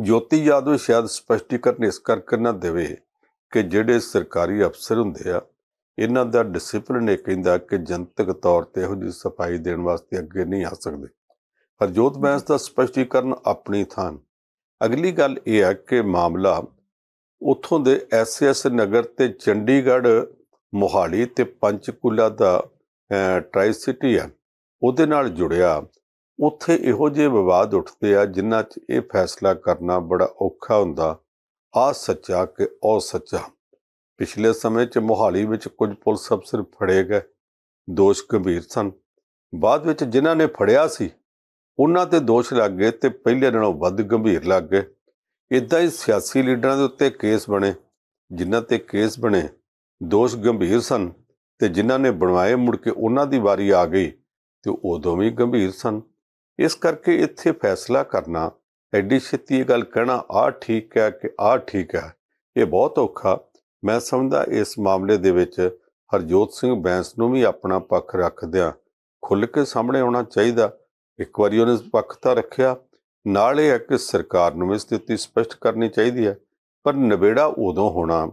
ਜੋਤੀ ਯਾਦਵ ਸ਼ਾਇਦ ਸਪਸ਼ਟੀਕਰਨ ਇਸ ਕਰਕੇ ਨਾ ਦੇਵੇ ਕਿ ਜਿਹੜੇ ਸਰਕਾਰੀ ਅਫਸਰ ਹੁੰਦੇ ਆ ਇਹਨਾਂ ਦਾ ਡਿਸਪਲਿਨ ਇਹ ਕਹਿੰਦਾ ਕਿ ਜਨਤਕ ਤੌਰ ਤੇ ਇਹੋ ਜਿਹੀ ਸਫਾਈ ਦੇਣ ਵਾਸਤੇ ਅੱਗੇ ਨਹੀਂ ਆ ਸਕਦੇ ਹਰਜੋਤ ਬੈਂਸ ਦਾ ਸਪਸ਼ਟੀਕਰਨ ਆਪਣੀ ਥਾਂ ਅਗਲੀ ਗੱਲ ਇਹ ਹੈ ਕਿ ਮਾਮਲਾ ਉਥੋਂ ਦੇ ਐਸਐਸ ਨਗਰ ਤੇ ਚੰਡੀਗੜ੍ਹ ਮੋਹਾਲੀ ਤੇ ਪੰਚਕੂਲਾ ਦਾ ਟ੍ਰਾਈ ਸਿਟੀ ਹੈ ਉਹਦੇ ਨਾਲ ਜੁੜਿਆ ਉੱਥੇ ਇਹੋ ਜਿਹੇ ਵਿਵਾਦ ਉੱਠਦੇ ਆ ਜਿਨ੍ਹਾਂ 'ਚ ਇਹ ਫੈਸਲਾ ਕਰਨਾ ਬੜਾ ਔਖਾ ਹੁੰਦਾ ਆ ਸੱਚਾ ਕਿ ਉਹ ਸੱਚਾ ਪਿਛਲੇ ਸਮੇਂ 'ਚ ਮੋਹਾਲੀ ਵਿੱਚ ਕੁਝ ਪੁਲਿਸ ਅਫਸਰ ਫੜੇ ਗਏ ਦੋਸ਼ ਗੰਭੀਰ ਸਨ ਬਾਅਦ ਵਿੱਚ ਜਿਨ੍ਹਾਂ ਨੇ ਫੜਿਆ ਸੀ ਉਹਨਾਂ ਤੇ ਦੋਸ਼ ਲੱਗ ਗਏ ਤੇ ਪਹਿਲੇ ਨਾਲੋਂ ਵੱਧ ਗੰਭੀਰ ਲੱਗ ਗਏ ਇਦਾਂ ਹੀ ਸਿਆਸੀ ਲੀਡਰਾਂ ਦੇ ਉੱਤੇ ਕੇਸ ਬਣੇ ਜਿਨ੍ਹਾਂ ਤੇ ਕੇਸ ਬਣੇ ਦੋਸ਼ ਗੰਭੀਰ ਸਨ ਤੇ ਜਿਨ੍ਹਾਂ ਨੇ ਬਣਵਾਏ ਮੁੜ ਕੇ ਉਹਨਾਂ ਦੀ ਵਾਰੀ ਆ ਗਈ ਤੇ ਉਦੋਂ ਵੀ ਗੰਭੀਰ ਸਨ ਇਸ ਕਰਕੇ ਇੱਥੇ ਫੈਸਲਾ ਕਰਨਾ ਐਡੀ ਛੇਤੀ ਇਹ ਗੱਲ ਕਹਿਣਾ ਆ ਠੀਕ ਹੈ ਕਿ ਆ ਠੀਕ ਹੈ ਇਹ ਬਹੁਤ ਔਖਾ ਮੈਂ ਸਮਝਦਾ ਇਸ ਮਾਮਲੇ ਦੇ ਵਿੱਚ ਹਰਜੋਤ ਸਿੰਘ ਬੈਂਸ ਨੂੰ ਵੀ ਆਪਣਾ ਪੱਖ ਰੱਖਦਿਆਂ ਖੁੱਲ ਕੇ ਸਾਹਮਣੇ ਆਉਣਾ ਚਾਹੀਦਾ ਇੱਕ ਵਾਰੀ ਉਹਨੇ ਪੱਖ ਤਾਂ ਰੱਖਿਆ ਨਾਲ ਇਹ ਕਿ ਸਰਕਾਰ ਨੂੰ ਇਸ ਸਥਿਤੀ ਸਪਸ਼ਟ ਕਰਨੀ ਚਾਹੀਦੀ ਹੈ ਪਰ ਨਵੇੜਾ ਉਦੋਂ ਹੋਣਾ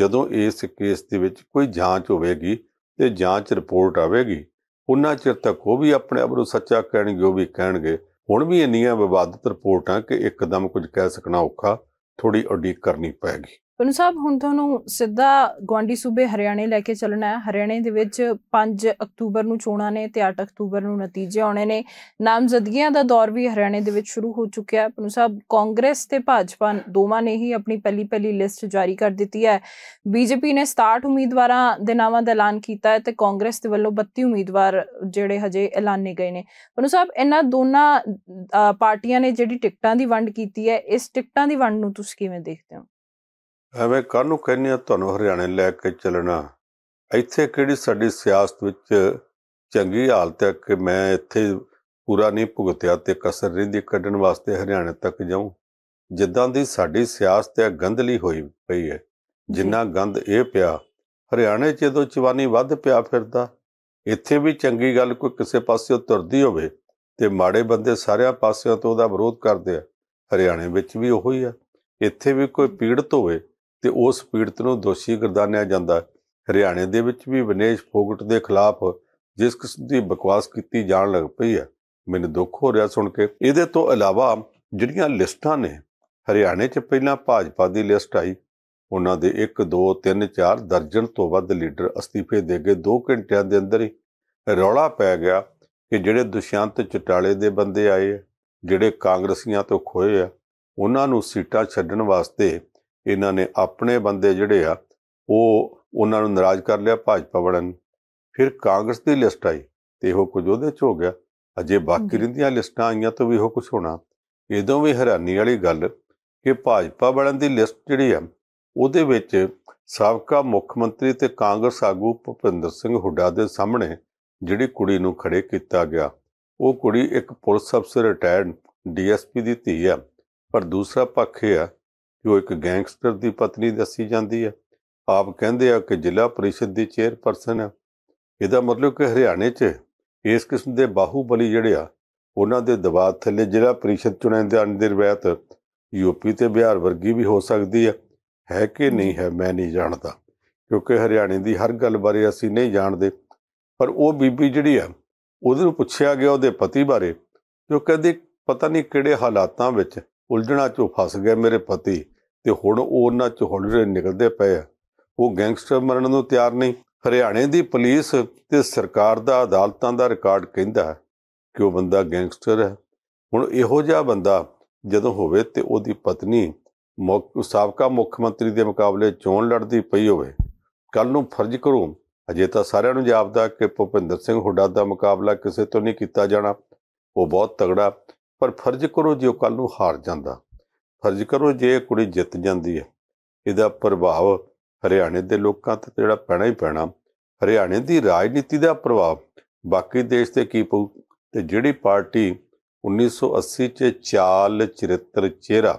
ਜਦੋਂ ਇਸ ਕੇਸ ਦੇ ਵਿੱਚ ਕੋਈ ਜਾਂਚ ਹੋਵੇਗੀ ਤੇ ਜਾਂਚ ਰਿਪੋਰਟ ਆਵੇਗੀ ਉਹਨਾਂ ਚਿਰ ਤੱਕ ਉਹ ਵੀ ਆਪਣੇ ਆਪ ਨੂੰ ਸੱਚਾ ਕਹਿਣਗੇ ਉਹ ਵੀ ਕਹਿਣਗੇ ਹੁਣ ਵੀ ਇੰਨੀਆਂ ਵਿਵਾਦਿਤ ਰਿਪੋਰਟਾਂ ਕਿ ਇੱਕਦਮ ਕੁਝ ਕਹਿ ਸਕਣਾ ਔਖਾ ਥੋੜੀ ਉਡੀਕ ਕਰਨੀ ਪੈਗੀ ਪਨੂ ਸਾਹਿਬ ਹੁਣ ਤੁਹਾਨੂੰ ਸਿੱਧਾ ਗਵਾਂਡੀ ਸੂਬੇ ਹਰਿਆਣੇ ਲੈ ਕੇ ਚੱਲਣਾ ਹੈ ਹਰਿਆਣੇ ਦੇ ਵਿੱਚ 5 ਅਕਤੂਬਰ ਨੂੰ ਚੋਣਾਂ ਨੇ ਤੇ 8 ਅਕਤੂਬਰ ਨੂੰ ਨਤੀਜੇ ਆਉਣੇ ਨੇ ਨਾਮਜ਼ਦਗੀਆਂ ਦਾ ਦੌਰ ਵੀ ਹਰਿਆਣੇ ਦੇ ਵਿੱਚ ਸ਼ੁਰੂ ਹੋ ਚੁੱਕਿਆ ਹੈ ਪਨੂ ਸਾਹਿਬ ਕਾਂਗਰਸ ਤੇ ਭਾਜਪਾ ਦੋਵਾਂ ਨੇ ਹੀ ਆਪਣੀ ਪਹਿਲੀ ਪਹਿਲੀ ਲਿਸਟ ਜਾਰੀ ਕਰ ਦਿੱਤੀ ਹੈ ਬੀਜੇਪੀ ਨੇ 67 ਉਮੀਦਵਾਰਾਂ ਦੇ ਨਾਵਾਂ ਦਾ ਐਲਾਨ ਕੀਤਾ ਹੈ ਤੇ ਕਾਂਗਰਸ ਦੇ ਵੱਲੋਂ 32 ਉਮੀਦਵਾਰ ਜਿਹੜੇ ਹਜੇ ਐਲਾਨੇ ਗਏ ਨੇ ਪਨੂ ਸਾਹਿਬ ਇਹਨਾਂ ਦੋਨਾਂ ਪਾਰਟੀਆਂ ਨੇ ਜਿਹੜੀ ਟਿਕਟਾਂ ਦੀ ਵੰਡ ਕੀਤੀ ਹੈ ਇਸ ਟਿਕਟਾਂ ਦੀ ਵੰਡ ਨੂੰ ਤੁਸੀਂ ਕਿਵੇਂ ਦੇਖਦੇ ਹੋ ਐਵੇਂ ਕੱਲ ਨੂੰ ਕਹਿੰਨੇ ਆ ਤੁਹਾਨੂੰ ਹਰਿਆਣੇ ਲੈ ਕੇ ਚੱਲਣਾ ਇੱਥੇ ਕਿਹੜੀ ਸਾਡੀ ਸਿਆਸਤ ਵਿੱਚ ਚੰਗੀ ਹਾਲਤ ਹੈ ਕਿ ਮੈਂ ਇੱਥੇ ਪੂਰਾ ਨਹੀਂ ਭੁਗਤਿਆ ਤੇ ਕਸਰ ਰਹਿੰਦੀ ਕੱਢਣ ਵਾਸਤੇ ਹਰਿਆਣੇ ਤੱਕ ਜਾਉਂ ਜਿੱਦਾਂ ਦੀ ਸਾਡੀ ਸਿਆਸਤ ਹੈ ਗੰਦਲੀ ਹੋਈ ਪਈ ਹੈ ਜਿੰਨਾ ਗੰਦ ਇਹ ਪਿਆ ਹਰਿਆਣੇ 'ਚ ਜਦੋਂ ਚਵਾਨੀ ਵੱਧ ਪਿਆ ਫਿਰਦਾ ਇੱਥੇ ਵੀ ਚੰਗੀ ਗੱਲ ਕੋਈ ਕਿਸੇ ਪਾਸੇ ਤੁਰਦੀ ਹੋਵੇ ਤੇ ਮਾੜੇ ਬੰਦੇ ਸਾਰਿਆਂ ਪਾਸਿਆਂ ਤੋਂ ਉਹਦਾ ਵਿਰੋਧ ਕਰਦੇ ਆ ਹਰਿਆਣੇ ਵਿੱਚ ਵੀ ਉਹੀ ਆ ਇੱਥੇ ਵੀ ਕੋਈ ਪੀੜਤ ਹੋਵੇ ਤੇ ਉਸ ਪੀੜਤ ਨੂੰ ਦੋਸ਼ੀ ਗਰਦਾਨਿਆ ਜਾਂਦਾ ਹਰਿਆਣੇ ਦੇ ਵਿੱਚ ਵੀ ਵਿਨੇਸ਼ ਫੋਗਟ ਦੇ ਖਿਲਾਫ ਜਿਸ ਕਿਸਮ ਦੀ ਬਕਵਾਸ ਕੀਤੀ ਜਾਣ ਲੱਗ ਪਈ ਹੈ ਮੈਨੂੰ ਦੁੱਖ ਹੋ ਰਿਹਾ ਸੁਣ ਕੇ ਇਹਦੇ ਤੋਂ ਇਲਾਵਾ ਜਿਹੜੀਆਂ ਲਿਸਟਾਂ ਨੇ ਹਰਿਆਣੇ 'ਚ ਪਹਿਲਾਂ ਭਾਜਪਾ ਦੀ ਲਿਸਟ ਆਈ ਉਹਨਾਂ ਦੇ 1 2 3 4 ਦਰਜਨ ਤੋਂ ਵੱਧ ਲੀਡਰ ਅਸਤੀਫੇ ਦੇ ਕੇ 2 ਘੰਟਿਆਂ ਦੇ ਅੰਦਰ ਹੀ ਰੌਲਾ ਪੈ ਗਿਆ ਕਿ ਜਿਹੜੇ ਦੁਸ਼ਯੰਤ ਚਟਾਲੇ ਦੇ ਬੰਦੇ ਆਏ ਜਿਹੜੇ ਕਾਂਗਰਸੀਆਂ ਤੋਂ ਖੋਏ ਆ ਉਹਨਾਂ ਨੂੰ ਸੀਟਾਂ ਛੱਡਣ ਵਾਸਤੇ ਇਹਨਾਂ ਨੇ ਆਪਣੇ ਬੰਦੇ ਜਿਹੜੇ ਆ ਉਹ ਉਹਨਾਂ ਨੂੰ ਨਾਰਾਜ਼ ਕਰ ਲਿਆ ਭਾਜਪਾ ਵੜਨ ਫਿਰ ਕਾਂਗਰਸ ਦੀ ਲਿਸਟ ਆਈ ਤੇ ਇਹੋ ਕੁਝ ਉਹਦੇ ਚ ਹੋ ਗਿਆ ਅਜੇ ਬਾਕੀ ਰਹਿੰਦੀਆਂ ਲਿਸਟਾਂ ਆਈਆਂ ਤਾਂ ਵੀ ਇਹੋ ਕੁਝ ਹੋਣਾ ਇਦੋਂ ਵੀ ਹੈਰਾਨੀ ਵਾਲੀ ਗੱਲ ਕਿ ਭਾਜਪਾ ਵੜਨ ਦੀ ਲਿਸਟ ਜਿਹੜੀ ਆ ਉਹਦੇ ਵਿੱਚ ਸਾਬਕਾ ਮੁੱਖ ਮੰਤਰੀ ਤੇ ਕਾਂਗਰਸ ਆਗੂ ਭੁਪਿੰਦਰ ਸਿੰਘ ਹੁੱਡਾ ਦੇ ਸਾਹਮਣੇ ਜਿਹੜੀ ਕੁੜੀ ਨੂੰ ਖੜੇ ਕੀਤਾ ਗਿਆ ਉਹ ਕੁੜੀ ਇੱਕ ਪੁਲਿਸ ਅਫਸਰ ਰਿਟਾਇਰਡ ਡੀਐਸਪੀ ਦੀ ਧੀ ਆ ਪਰ ਦੂਸਰਾ ਪੱਖ ਇਹ ਆ ਜੋ ਇੱਕ ਗੈਂਗਸਟਰ ਦੀ ਪਤਨੀ ਦੱਸੀ ਜਾਂਦੀ ਹੈ ਆਪ ਕਹਿੰਦੇ ਆ ਕਿ ਜ਼ਿਲ੍ਹਾ ਪਰਿਸ਼ਦ ਦੀ ਚੇਅਰਪਰਸਨ ਹੈ ਇਹਦਾ ਮਤਲਬ ਕਿ ਹਰਿਆਣੇ 'ਚ ਇਸ ਕਿਸਮ ਦੇ ਬਾਹੂਬਲੀ ਜਿਹੜੇ ਆ ਉਹਨਾਂ ਦੇ ਦਬਾਅ ਥੱਲੇ ਜ਼ਿਲ੍ਹਾ ਪਰਿਸ਼ਦ ਚੁਣੇ ਦੇ ਅੰਦਰ ਰਵਾਇਤ ਯੂਪੀ ਤੇ ਬਿਹਾਰ ਵਰਗੀ ਵੀ ਹੋ ਸਕਦੀ ਹੈ ਹੈ ਕਿ ਨਹੀਂ ਹੈ ਮੈਂ ਨਹੀਂ ਜਾਣਦਾ ਕਿਉਂਕਿ ਹਰਿਆਣੇ ਦੀ ਹਰ ਗੱਲ ਬਾਰੇ ਅਸੀਂ ਨਹੀਂ ਜਾਣਦੇ ਪਰ ਉਹ ਬੀਬੀ ਜਿਹੜੀ ਆ ਉਹਦੇ ਨੂੰ ਪੁੱਛਿਆ ਗਿਆ ਉਹਦੇ ਪਤੀ ਬਾਰੇ ਜੋ ਕਹਿੰਦੀ ਪਤਾ ਨਹੀਂ ਕਿਹੜੇ ਹਾਲਾਤਾਂ ਵਿੱਚ ਉਲਝਣਾ 'ਚੋਂ ਫਸ ਗਿਆ ਮੇਰੇ ਪਤੀ ਤੇ ਹੁਣ ਉਹ ਉਹਨਾਂ 'ਚੋਂ ਹੌਲੀ ਨਿਕਲਦੇ ਪਏ ਆ ਉਹ ਗੈਂਗਸਟਰ ਮਰਨ ਨੂੰ ਤਿਆਰ ਨਹੀਂ ਹਰਿਆਣੇ ਦੀ ਪੁਲਿਸ ਤੇ ਸਰਕਾਰ ਦਾ ਅਦਾਲਤਾਂ ਦਾ ਰਿਕਾਰਡ ਕਹਿੰਦਾ ਹੈ ਕਿ ਉਹ ਬੰਦਾ ਗੈਂਗਸਟਰ ਹੈ ਹੁਣ ਇਹੋ ਜਿਹਾ ਬੰਦਾ ਜਦੋਂ ਹੋਵੇ ਤੇ ਉਹਦੀ ਪਤਨੀ ਸਾਬਕਾ ਮੁੱਖ ਮੰਤਰੀ ਦੇ ਮੁਕਾਬਲੇ ਚੋਣ ਲੜਦੀ ਪਈ ਹੋਵੇ ਕੱਲ ਨੂੰ ਫਰਜ਼ ਕਰੋ ਅਜੇ ਤਾਂ ਸਾਰਿਆਂ ਨੂੰ ਜਾਪਦਾ ਕਿ ਭੁਪਿੰਦਰ ਸਿੰਘ ਹੁੱਡਾ ਦਾ ਮੁਕਾਬਲਾ ਕਿਸੇ ਤੋਂ ਨਹੀਂ ਕੀਤਾ ਜਾਣਾ ਉਹ ਬਹੁਤ ਤਗੜਾ ਪਰ ਫਰਜ਼ ਕਰੋ ਜੇ ਉਹ ਕੱਲ ਨੂੰ ਹਾਰ ਜਾਂਦਾ ਫਰਜ਼ ਕਰੋ ਜੇ ਕੁੜੀ ਜਿੱਤ ਜਾਂਦੀ ਹੈ ਇਹਦਾ ਪ੍ਰਭਾਵ ਹਰਿਆਣੇ ਦੇ ਲੋਕਾਂ ਤੇ ਜਿਹੜਾ ਪੈਣਾ ਹੀ ਪੈਣਾ ਹਰਿਆਣੇ ਦੀ ਰਾਜਨੀਤੀ ਦਾ ਪ੍ਰਭਾਵ ਬਾਕੀ ਦੇਸ਼ ਤੇ ਕੀ ਪਊ ਤੇ ਜਿਹੜੀ ਪਾਰਟੀ 1980 ਚ ਚਾਲ ਚਰਿੱਤਰ ਚਿਹਰਾ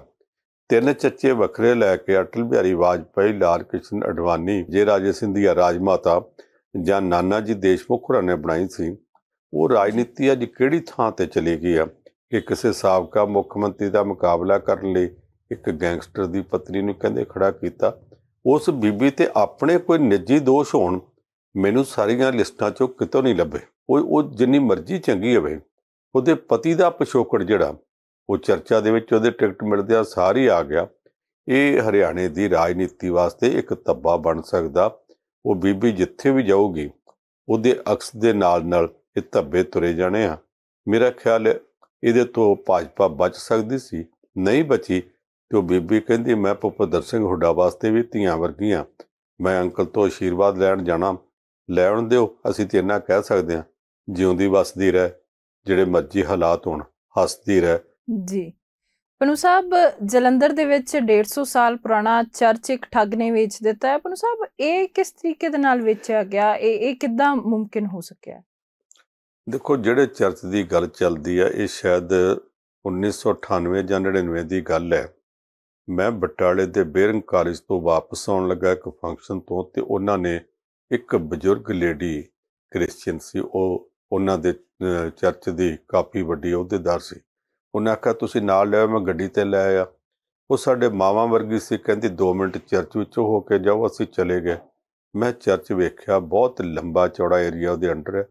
ਤਿੰਨ ਚੱਚੇ ਵੱਖਰੇ ਲੈ ਕੇ ਅਟਲ ਬਿਹਾਰੀ ਵਾਜਪਾਈ ਲਾਲ ਕ੍ਰਿਸ਼ਨ ਅਡਵਾਨੀ ਜੇ ਰਾਜੇ ਸਿੰਧੀਆ ਰਾਜਮਾਤਾ ਜਾਂ ਨਾਨਾ ਜੀ ਦੇਸ਼ਮੁਖ ਹੋਰਾਂ ਨੇ ਬਣਾਈ ਸੀ ਉਹ ਰਾਜਨੀਤੀ ਅੱਜ ਕਿਹੜੀ ਥਾਂ ਤੇ ਚਲੀ ਗਈ ਆ ਕਿ ਕਿਸੇ ਸਾਬਕਾ ਮੁੱਖ ਮੰਤਰੀ ਦਾ ਮੁਕਾਬਲਾ ਕਰਨ ਲਈ ਇੱਕ ਗੈਂਗਸਟਰ ਦੀ ਪਤਨੀ ਨੂੰ ਕਹਿੰਦੇ ਖੜਾ ਕੀਤਾ ਉਸ ਬੀਬੀ ਤੇ ਆਪਣੇ ਕੋਈ ਨਿੱਜੀ ਦੋਸ਼ ਹੋਣ ਮੈਨੂੰ ਸਾਰੀਆਂ ਲਿਸਟਾਂ ਚੋਂ ਕਿਤੋਂ ਨਹੀਂ ਲੱਭੇ ਉਹ ਉਹ ਜਿੰਨੀ ਮਰਜ਼ੀ ਚੰਗੀ ਹੋਵੇ ਉਹਦੇ ਪਤੀ ਦਾ ਪਿਛੋਕੜ ਜਿਹੜਾ ਉਹ ਚਰਚਾ ਦੇ ਵਿੱਚ ਉਹਦੇ ਟਿਕਟ ਮਿਲਦੇ ਆ ਸਾਰੀ ਆ ਗਿਆ ਇਹ ਹਰਿਆਣੇ ਦੀ ਰਾਜਨੀਤੀ ਵਾਸਤੇ ਇੱਕ ਤੱਬਾ ਬਣ ਸਕਦਾ ਉਹ ਬੀਬੀ ਜਿੱਥੇ ਵੀ ਜਾਊਗੀ ਉਹਦੇ ਅਕਸ ਦੇ ਨਾਲ ਨਾਲ ਇਹ ਤੱਬੇ ਤੁਰੇ ਜਾਣੇ ਆ ਮੇਰਾ ਖਿਆਲ ਇਹਦੇ ਤੋਂ ਭਾਜਪਾ ਬਚ ਸਕਦੀ ਸੀ ਨਹੀਂ ਬਚੀ ਤੇ ਉਹ ਬੀਬੀ ਕਹਿੰਦੀ ਮੈਂ ਭੁਪਿੰਦਰ ਸਿੰਘ ਹੁੱਡਾ ਵਾਸਤੇ ਵੀ ਧੀਆਂ ਵਰਗੀਆਂ ਮੈਂ ਅੰਕਲ ਤੋਂ ਅਸ਼ੀਰਵਾਦ ਲੈਣ ਜਾਣਾ ਲੈਣ ਦਿਓ ਅਸੀਂ ਤੇ ਇਹਨਾਂ ਕਹਿ ਸਕਦੇ ਹਾਂ ਜਿਉਂਦੀ ਵਸਦੀ ਰਹਿ ਜਿਹੜੇ ਮਰਜੀ ਹਾਲਾਤ ਹੋਣ ਹੱਸਦੀ ਰਹਿ ਜੀ ਪਨੂ ਸਾਹਿਬ ਜਲੰਧਰ ਦੇ ਵਿੱਚ 150 ਸਾਲ ਪੁਰਾਣਾ ਚਰਚ ਇੱਕ ਠੱਗ ਨੇ ਵੇਚ ਦਿੱਤਾ ਹੈ ਪਨੂ ਸਾਹਿਬ ਇਹ ਕਿਸ ਤਰੀਕੇ ਦੇ ਨਾਲ ਵੇਚਿਆ ਗਿਆ ਇਹ ਇਹ ਕਿੱਦਾਂ ਮੁਮਕਿਨ ਹੋ ਸਕਿਆ ਦੇਖੋ ਜਿਹੜੇ ਚਰਚ ਦੀ ਗੱਲ ਚੱਲਦੀ ਆ ਇਹ ਸ਼ਾਇਦ 1998 ਜਾਂ 99 ਦੀ ਗੱਲ ਹੈ ਮੈਂ ਬਟਾਲੇ ਦੇ ਬੇਰੰਗ ਕਾਲਜ ਤੋਂ ਵਾਪਸ ਆਉਣ ਲੱਗਾ ਇੱਕ ਫੰਕਸ਼ਨ ਤੋਂ ਤੇ ਉਹਨਾਂ ਨੇ ਇੱਕ ਬਜ਼ੁਰਗ ਲੇਡੀ ਕ੍ਰਿਸਚੀਅਨ ਸੀ ਉਹ ਉਹਨਾਂ ਦੇ ਚਰਚ ਦੀ ਕਾਫੀ ਵੱਡੀ ਅਹੁਦੇਦਾਰ ਸੀ ਉਹਨਾਂ ਆਖਿਆ ਤੁਸੀਂ ਨਾਲ ਲਿਆਓ ਮੈਂ ਗੱਡੀ ਤੇ ਲੈ ਆ ਉਹ ਸਾਡੇ ਮਾਵਾ ਵਰਗੀ ਸੀ ਕਹਿੰਦੀ 2 ਮਿੰਟ ਚਰਚ ਵਿੱਚੋਂ ਹੋ ਕੇ ਜਾਓ ਅਸੀਂ ਚਲੇ ਗਏ ਮੈਂ ਚਰਚ ਵੇਖਿਆ ਬਹੁਤ ਲੰਬਾ ਚੌੜਾ ਏਰੀਆ ਉਹਦੇ ਅੰਦਰ ਹੈ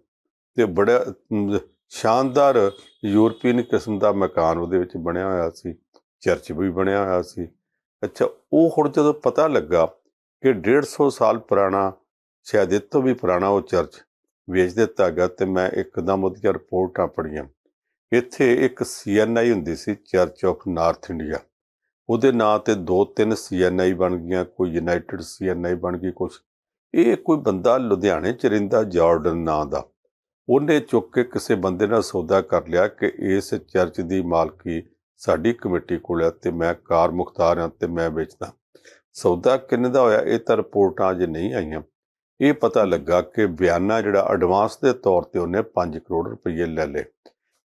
ਤੇ ਬੜਾ ਸ਼ਾਨਦਾਰ ਯੂਰਪੀਅਨ ਕਿਸਮ ਦਾ ਮਕਾਨ ਉਹਦੇ ਵਿੱਚ ਬਣਿਆ ਹੋਇਆ ਸੀ ਚਰਚ ਵੀ ਬਣਿਆ ਹੋਇਆ ਸੀ ਅੱਛਾ ਉਹ ਹੁਣ ਜਦੋਂ ਪਤਾ ਲੱਗਾ ਕਿ 150 ਸਾਲ ਪੁਰਾਣਾ ਸ਼ਾਇਦ ਇਹ ਤੋਂ ਵੀ ਪੁਰਾਣਾ ਉਹ ਚਰਚ ਵੇਚ ਦਿੱਤਾ ਗਿਆ ਤੇ ਮੈਂ ਇੱਕਦਮ ਉਹਦੀਆਂ ਰਿਪੋਰਟਾਂ ਪੜੀਆਂ ਇੱਥੇ ਇੱਕ ਸੀਐਨਆਈ ਹੁੰਦੀ ਸੀ ਚਰਚ ਆਫ ਨਾਰਥ ਇੰਡੀਆ ਉਹਦੇ ਨਾਂ ਤੇ ਦੋ ਤਿੰਨ ਸੀਐਨਆਈ ਬਣ ਗਈਆਂ ਕੋਈ ਯੂਨਾਈਟਿਡ ਸੀਐਨਆਈ ਬਣ ਗਈ ਕੁਝ ਇਹ ਕੋਈ ਬੰਦਾ ਲੁਧਿਆਣੇ ਚ ਰਹਿੰਦਾ ਜਾਰਡਨ ਨਾਂ ਦਾ ਉਹਨੇ ਚੁੱਕ ਕੇ ਕਿਸੇ ਬੰਦੇ ਨਾਲ ਸੌਦਾ ਕਰ ਲਿਆ ਕਿ ਇਸ ਚਰਚ ਦੀ ਮਾਲਕੀ ਸਾਡੀ ਕਮੇਟੀ ਕੋਲ ਹੈ ਤੇ ਮੈਂ ਕਾਰ ਮੁਖਤਾਰ ਹਾਂ ਤੇ ਮੈਂ ਵੇਚਦਾ ਸੌਦਾ ਕਿੰਨੇ ਦਾ ਹੋਇਆ ਇਹ ਤਾਂ ਰਿਪੋਰਟਾਂ ਅਜੇ ਨਹੀਂ ਆਈਆਂ ਇਹ ਪਤਾ ਲੱਗਾ ਕਿ ਬਿਆਨਾ ਜਿਹੜਾ ਐਡਵਾਂਸ ਦੇ ਤੌਰ ਤੇ ਉਹਨੇ 5 ਕਰੋੜ ਰੁਪਏ ਲੈ ਲਏ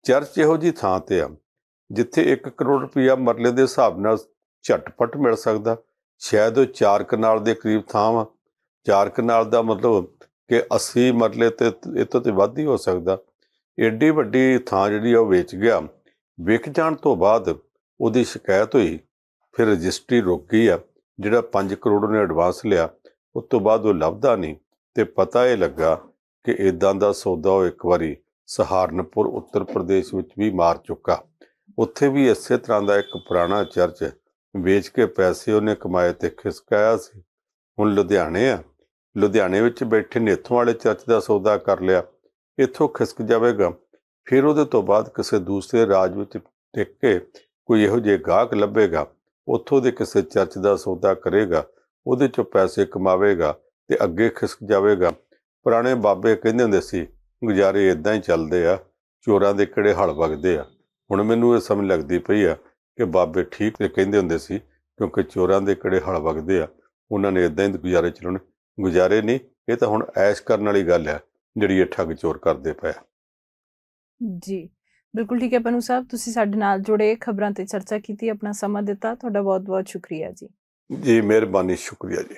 ਚਰਚ ਇਹੋ ਜੀ ਥਾਂ ਤੇ ਆ ਜਿੱਥੇ 1 ਕਰੋੜ ਰੁਪਿਆ ਮਰਲੇ ਦੇ ਹਿਸਾਬ ਨਾਲ ਝਟਪਟ ਮਿਲ ਸਕਦਾ ਸ਼ਾਇਦ ਉਹ 4 ਕਨਾਲ ਦੇ ਕਰੀਬ ਥਾਂ ਵਾ 4 ਕਨਾਲ ਦਾ ਮਤਲਬ ਕਿ 80 ਮਰਲੇ ਤੇ ਇਹ ਤੋਂ ਤੇ ਵੱਧ ਹੀ ਹੋ ਸਕਦਾ ਏਡੀ ਵੱਡੀ ਥਾਂ ਜਿਹੜੀ ਉਹ ਵੇਚ ਗਿਆ ਵਿਕ ਜਾਣ ਤੋਂ ਬਾਅਦ ਉਹਦੀ ਸ਼ਿਕਾਇਤ ਹੋਈ ਫਿਰ ਰਜਿਸਟਰੀ ਰੁਕ ਗਈ ਆ ਜਿਹੜਾ 5 ਕਰੋੜ ਨੇ ਐਡਵਾਂਸ ਲਿਆ ਉਸ ਤੋਂ ਬਾਅਦ ਉਹ ਲੱਭਦਾ ਨਹੀਂ ਤੇ ਪਤਾ ਇਹ ਲੱਗਾ ਕਿ ਇਦਾਂ ਦਾ ਸੌਦਾ ਉਹ ਇੱਕ ਵਾਰੀ ਸਹਾਰਨਪੁਰ ਉੱਤਰ ਪ੍ਰਦੇਸ਼ ਵਿੱਚ ਵੀ ਮਾਰ ਚੁੱਕਾ ਉੱਥੇ ਵੀ ਇਸੇ ਤਰ੍ਹਾਂ ਦਾ ਇੱਕ ਪੁਰਾਣਾ ਚਰਚ ਵੇਚ ਕੇ ਪੈਸੇ ਉਹਨੇ ਕਮਾਏ ਤੇ ਖਿਸਕਾਇਆ ਸੀ ਹੁਣ ਲੁਧਿਆਣੇ ਆ ਲੁਧਿਆਣੇ ਵਿੱਚ ਬੈਠੇ ਨੇਥੋਂ ਵਾਲੇ ਚਰਚ ਦਾ ਸੌਦਾ ਕਰ ਲਿਆ ਇੱਥੋਂ ਖਿਸਕ ਜਾਵੇਗਾ ਫਿਰ ਉਹਦੇ ਤੋਂ ਬਾਅਦ ਕਿਸੇ ਦੂਸਰੇ ਰਾਜ ਵਿੱਚ ਟਿਕ ਕੇ ਕੋਈ ਇਹੋ ਜਿਹਾ ਗਾਹਕ ਲੱਭੇਗਾ ਉੱਥੋਂ ਦੇ ਕਿਸੇ ਚਰਚ ਦਾ ਸੌਦਾ ਕਰੇਗਾ ਉਹਦੇ ਚੋਂ ਪੈਸੇ ਕਮਾਵੇਗਾ ਤੇ ਅੱਗੇ ਖਿਸਕ ਜਾਵੇਗਾ ਪੁਰਾਣੇ ਬਾਬੇ ਕਹਿੰਦੇ ਹੁੰਦੇ ਸੀ ਗੁਜ਼ਾਰੇ ਇਦਾਂ ਹੀ ਚੱਲਦੇ ਆ ਚੋਰਾਂ ਦੇ ਕਿਹੜੇ ਹਲ ਵਗਦੇ ਆ ਹੁਣ ਮੈਨੂੰ ਇਹ ਸਮਝ ਲੱਗਦੀ ਪਈ ਆ ਕਿ ਬਾਬੇ ਠੀਕ ਤੇ ਕਹਿੰਦੇ ਹੁੰਦੇ ਸੀ ਕਿਉਂਕਿ ਚੋਰਾਂ ਦੇ ਕਿਹੜੇ ਹਲ ਵਗਦੇ ਆ ਉਹਨਾਂ ਨੇ ਇਦਾਂ ਹੀ ਗੁਜ਼ਾਰੇ ਚਲਾਉਣੇ ਗੁਜ਼ਾਰੇ ਨਹੀਂ ਇਹ ਤਾਂ ਹੁਣ ਐਸ਼ ਕਰਨ ਵਾਲੀ ਗੱਲ ਆ ਜਿਹੜੀ ਇਹ ਠੱਗ ਚੋਰ ਕਰਦੇ ਪਏ ਜੀ ਬਿਲਕੁਲ ਠੀਕ ਹੈ ਪਨੂ ਸਾਹਿਬ ਤੁਸੀਂ ਸਾਡੇ ਨਾਲ ਜੁੜੇ ਖਬਰਾਂ ਤੇ ਚਰਚਾ ਕੀਤੀ ਆਪਣਾ ਸਮਾਂ ਦਿੱਤਾ ਤੁਹਾਡਾ ਬਹੁਤ-ਬਹੁਤ ਸ਼ੁਕਰੀਆ ਜੀ ਜੀ ਮਿਹਰਬਾਨੀ ਸ਼ੁਕਰੀਆ ਜੀ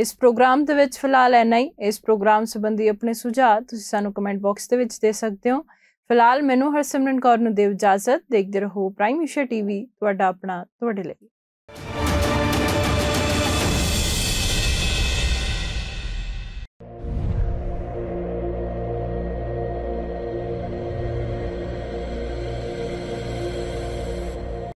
ਇਸ ਪ੍ਰੋਗਰਾਮ ਦੇ ਵਿੱਚ ਫਿਲਹਾਲ ਐਨਾ ਹੀ ਇਸ ਪ੍ਰੋਗਰਾਮ ਸੰਬੰਧੀ ਆਪਣੇ ਸੁਝਾਅ ਤੁਸੀਂ ਸਾਨੂੰ ਕਮੈਂਟ ਬਾਕਸ ਦੇ ਵਿੱਚ ਦੇ ਸਕਦੇ ਹੋ ਫਿਲਹਾਲ ਮੈਨੂੰ ਹਰਸਿਮਰਨ ਕੌਰ ਨੂੰ ਦੇਵ ਇਜਾਜ਼ਤ ਦੇਖਦੇ ਰਹੋ ਪ੍ਰਾਈਮ ਇਸ਼ਾ ਟੀਵੀ ਤੁਹਾਡਾ ਆਪਣਾ ਤੁਹਾਡੇ ਲਈ